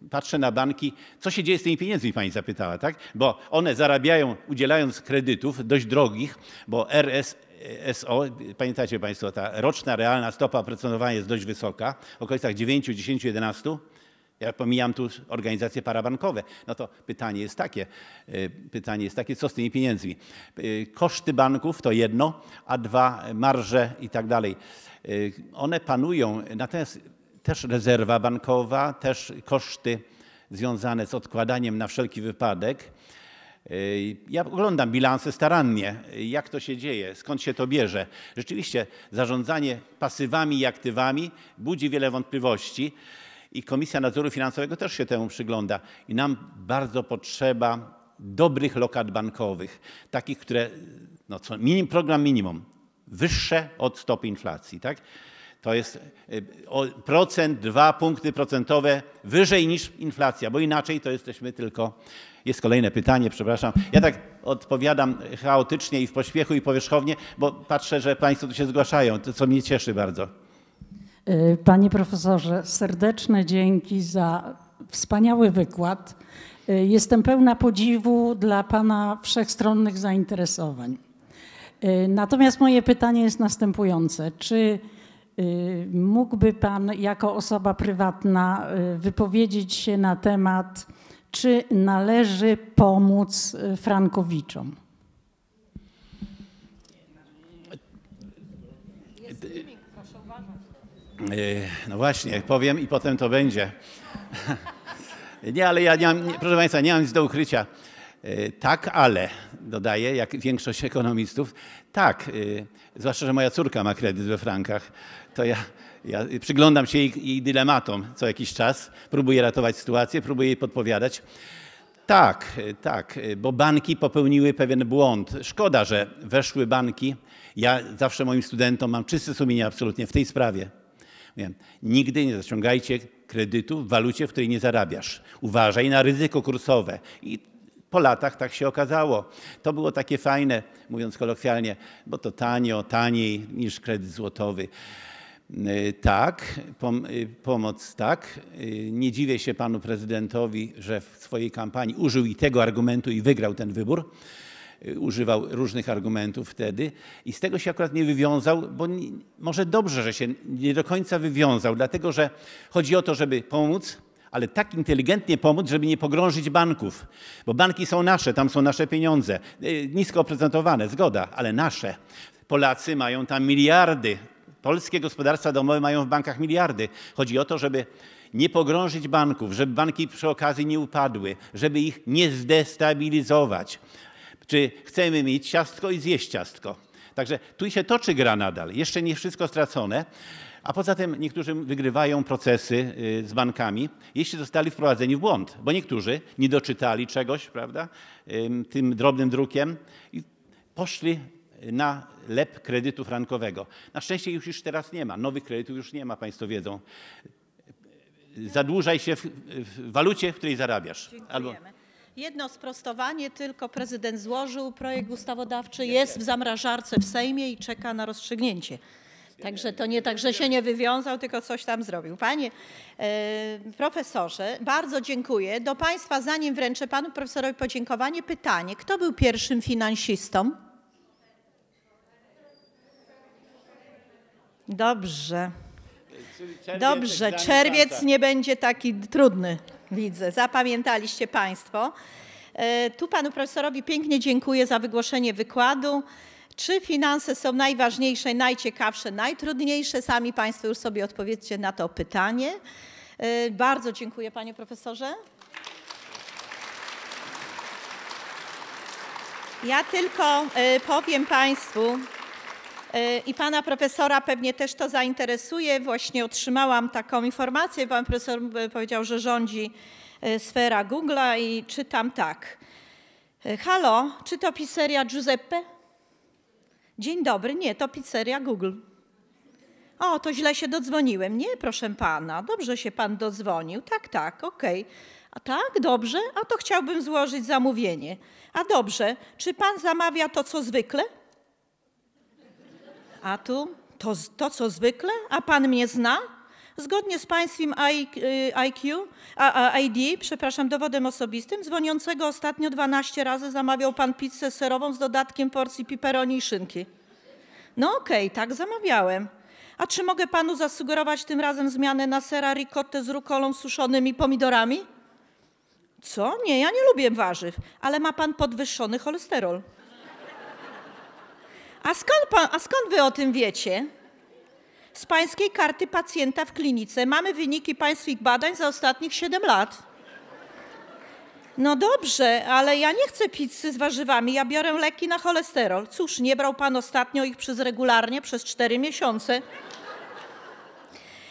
e, patrzę na banki, co się dzieje z tymi pieniędzmi, pani zapytała, tak? Bo one zarabiają, udzielając kredytów dość drogich, bo RS, SO, pamiętacie Państwo, ta roczna realna stopa oprocentowania jest dość wysoka, w okolicach 9, 10, 11. Ja pomijam tu organizacje parabankowe. No to pytanie jest takie, y, pytanie jest takie, co z tymi pieniędzmi? Y, koszty banków to jedno, a dwa marże i tak dalej. Y, one panują, natomiast też rezerwa bankowa, też koszty związane z odkładaniem na wszelki wypadek, Y, ja oglądam bilanse starannie, jak to się dzieje, skąd się to bierze. Rzeczywiście zarządzanie pasywami i aktywami budzi wiele wątpliwości i Komisja Nadzoru Finansowego też się temu przygląda. I nam bardzo potrzeba dobrych lokat bankowych, takich, które, no co, minim, program minimum, wyższe od stopy inflacji, tak? To jest y, procent, dwa punkty procentowe wyżej niż inflacja, bo inaczej to jesteśmy tylko jest kolejne pytanie, przepraszam. Ja tak odpowiadam chaotycznie i w pośpiechu i powierzchownie, bo patrzę, że Państwo tu się zgłaszają, co mnie cieszy bardzo. Y, panie profesorze, serdeczne dzięki za wspaniały wykład. Y, jestem pełna podziwu dla Pana wszechstronnych zainteresowań. Y, natomiast moje pytanie jest następujące. Czy mógłby Pan jako osoba prywatna wypowiedzieć się na temat czy należy pomóc e, Frankowiczom? E, no właśnie, powiem i potem to będzie. Nie, ale ja nie mam, proszę Państwa, nie mam nic do ukrycia. E, tak, ale, dodaję, jak większość ekonomistów, tak, zwłaszcza, że moja córka ma kredyt we frankach, to ja ja przyglądam się jej, jej dylematom co jakiś czas, próbuję ratować sytuację, próbuję jej podpowiadać. Tak, tak, bo banki popełniły pewien błąd. Szkoda, że weszły banki. Ja zawsze moim studentom mam czyste sumienie absolutnie w tej sprawie. nigdy nie zaciągajcie kredytu w walucie, w której nie zarabiasz. Uważaj na ryzyko kursowe. I po latach tak się okazało. To było takie fajne, mówiąc kolokwialnie, bo to tanio, taniej niż kredyt złotowy. E, tak, pom e, pomoc tak. E, nie dziwię się panu prezydentowi, że w swojej kampanii użył i tego argumentu i wygrał ten wybór. Używał różnych argumentów wtedy i z tego się akurat nie wywiązał, bo nie, może dobrze, że się nie do końca wywiązał, dlatego że chodzi o to, żeby pomóc, ale tak inteligentnie pomóc, żeby nie pogrążyć banków, bo banki są nasze, tam są nasze pieniądze. Nisko oprezentowane, zgoda, ale nasze. Polacy mają tam miliardy Polskie gospodarstwa domowe mają w bankach miliardy. Chodzi o to, żeby nie pogrążyć banków, żeby banki przy okazji nie upadły, żeby ich nie zdestabilizować. Czy chcemy mieć ciastko i zjeść ciastko? Także tu się toczy gra nadal. Jeszcze nie wszystko stracone. A poza tym niektórzy wygrywają procesy y, z bankami, jeśli zostali wprowadzeni w błąd, bo niektórzy nie doczytali czegoś, prawda, tym drobnym drukiem i poszli na lep kredytu frankowego. Na szczęście już, już teraz nie ma. Nowych kredytów już nie ma, Państwo wiedzą. Zadłużaj się w, w walucie, w której zarabiasz. Dziękujemy. Albo... Jedno sprostowanie, tylko prezydent złożył projekt ustawodawczy, jest w zamrażarce w Sejmie i czeka na rozstrzygnięcie. Także to nie tak, że się nie wywiązał, tylko coś tam zrobił. Panie e, profesorze, bardzo dziękuję. Do Państwa, zanim wręczę Panu profesorowi podziękowanie, pytanie. Kto był pierwszym finansistą? Dobrze. Dobrze, tak, tak. czerwiec nie będzie taki trudny, widzę. Zapamiętaliście Państwo. E, tu panu profesorowi pięknie dziękuję za wygłoszenie wykładu. Czy finanse są najważniejsze, najciekawsze, najtrudniejsze? Sami Państwo już sobie odpowiedzcie na to pytanie. E, bardzo dziękuję panie profesorze. Ja tylko e, powiem Państwu, E, i pana profesora pewnie też to zainteresuje. Właśnie otrzymałam taką informację. Pan profesor powiedział, że rządzi e, sfera Google'a i czytam tak. E, halo, czy to pizzeria Giuseppe? Dzień dobry, nie, to pizzeria Google. O, to źle się dodzwoniłem. Nie, proszę pana, dobrze się pan dodzwonił. Tak, tak, okej. Okay. A tak, dobrze, a to chciałbym złożyć zamówienie. A dobrze, czy pan zamawia to co zwykle? A tu to, to co zwykle? A pan mnie zna? Zgodnie z państwem IQ, y, ID, przepraszam, dowodem osobistym, dzwoniącego ostatnio 12 razy zamawiał pan pizzę serową z dodatkiem porcji piperoni i szynki. No okej, okay, tak zamawiałem. A czy mogę panu zasugerować tym razem zmianę na sera ricotte z rukolą suszonymi pomidorami? Co? Nie, ja nie lubię warzyw, ale ma pan podwyższony cholesterol. A skąd, pan, a skąd wy o tym wiecie? Z pańskiej karty pacjenta w klinice mamy wyniki pańskich badań za ostatnich 7 lat. No dobrze, ale ja nie chcę pizzy z warzywami, ja biorę leki na cholesterol. Cóż, nie brał pan ostatnio ich przez regularnie przez 4 miesiące.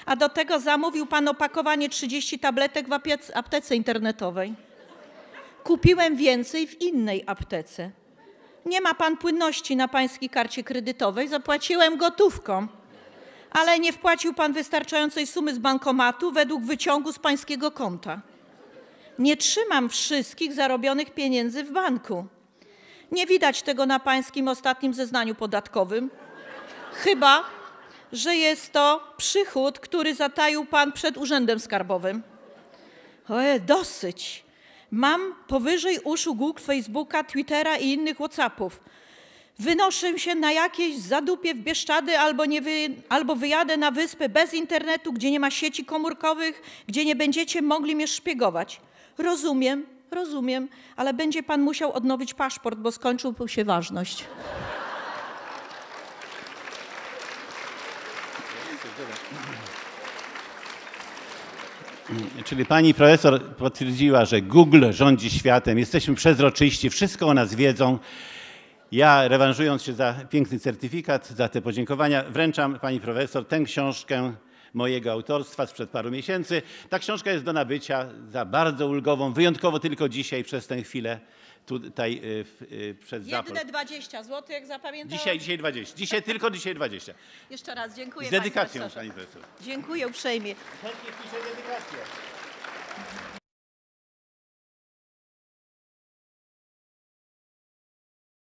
A do tego zamówił pan opakowanie 30 tabletek w aptece internetowej. Kupiłem więcej w innej aptece nie ma pan płynności na pańskiej karcie kredytowej, zapłaciłem gotówką, ale nie wpłacił pan wystarczającej sumy z bankomatu według wyciągu z pańskiego konta. Nie trzymam wszystkich zarobionych pieniędzy w banku. Nie widać tego na pańskim ostatnim zeznaniu podatkowym. Chyba, że jest to przychód, który zataił pan przed urzędem skarbowym. Oje, dosyć. Mam powyżej uszu Google, Facebooka, Twittera i innych Whatsappów. Wynoszę się na jakieś zadupie w Bieszczady albo, nie wy, albo wyjadę na wyspę bez internetu, gdzie nie ma sieci komórkowych, gdzie nie będziecie mogli mnie szpiegować. Rozumiem, rozumiem, ale będzie pan musiał odnowić paszport, bo skończył się ważność. Czyli pani profesor potwierdziła, że Google rządzi światem, jesteśmy przezroczyści, wszystko o nas wiedzą. Ja, rewanżując się za piękny certyfikat, za te podziękowania, wręczam pani profesor tę książkę mojego autorstwa sprzed paru miesięcy. Ta książka jest do nabycia za bardzo ulgową, wyjątkowo tylko dzisiaj przez tę chwilę tutaj y, y, przed zapal. Jedne 20 zł, jak zapamiętam. Dzisiaj, dzisiaj 20. Dzisiaj tylko dzisiaj 20. Jeszcze raz dziękuję. Z dedykacją, pani profesor. Dziękuję uprzejmie. Chętnie piszę dedykację.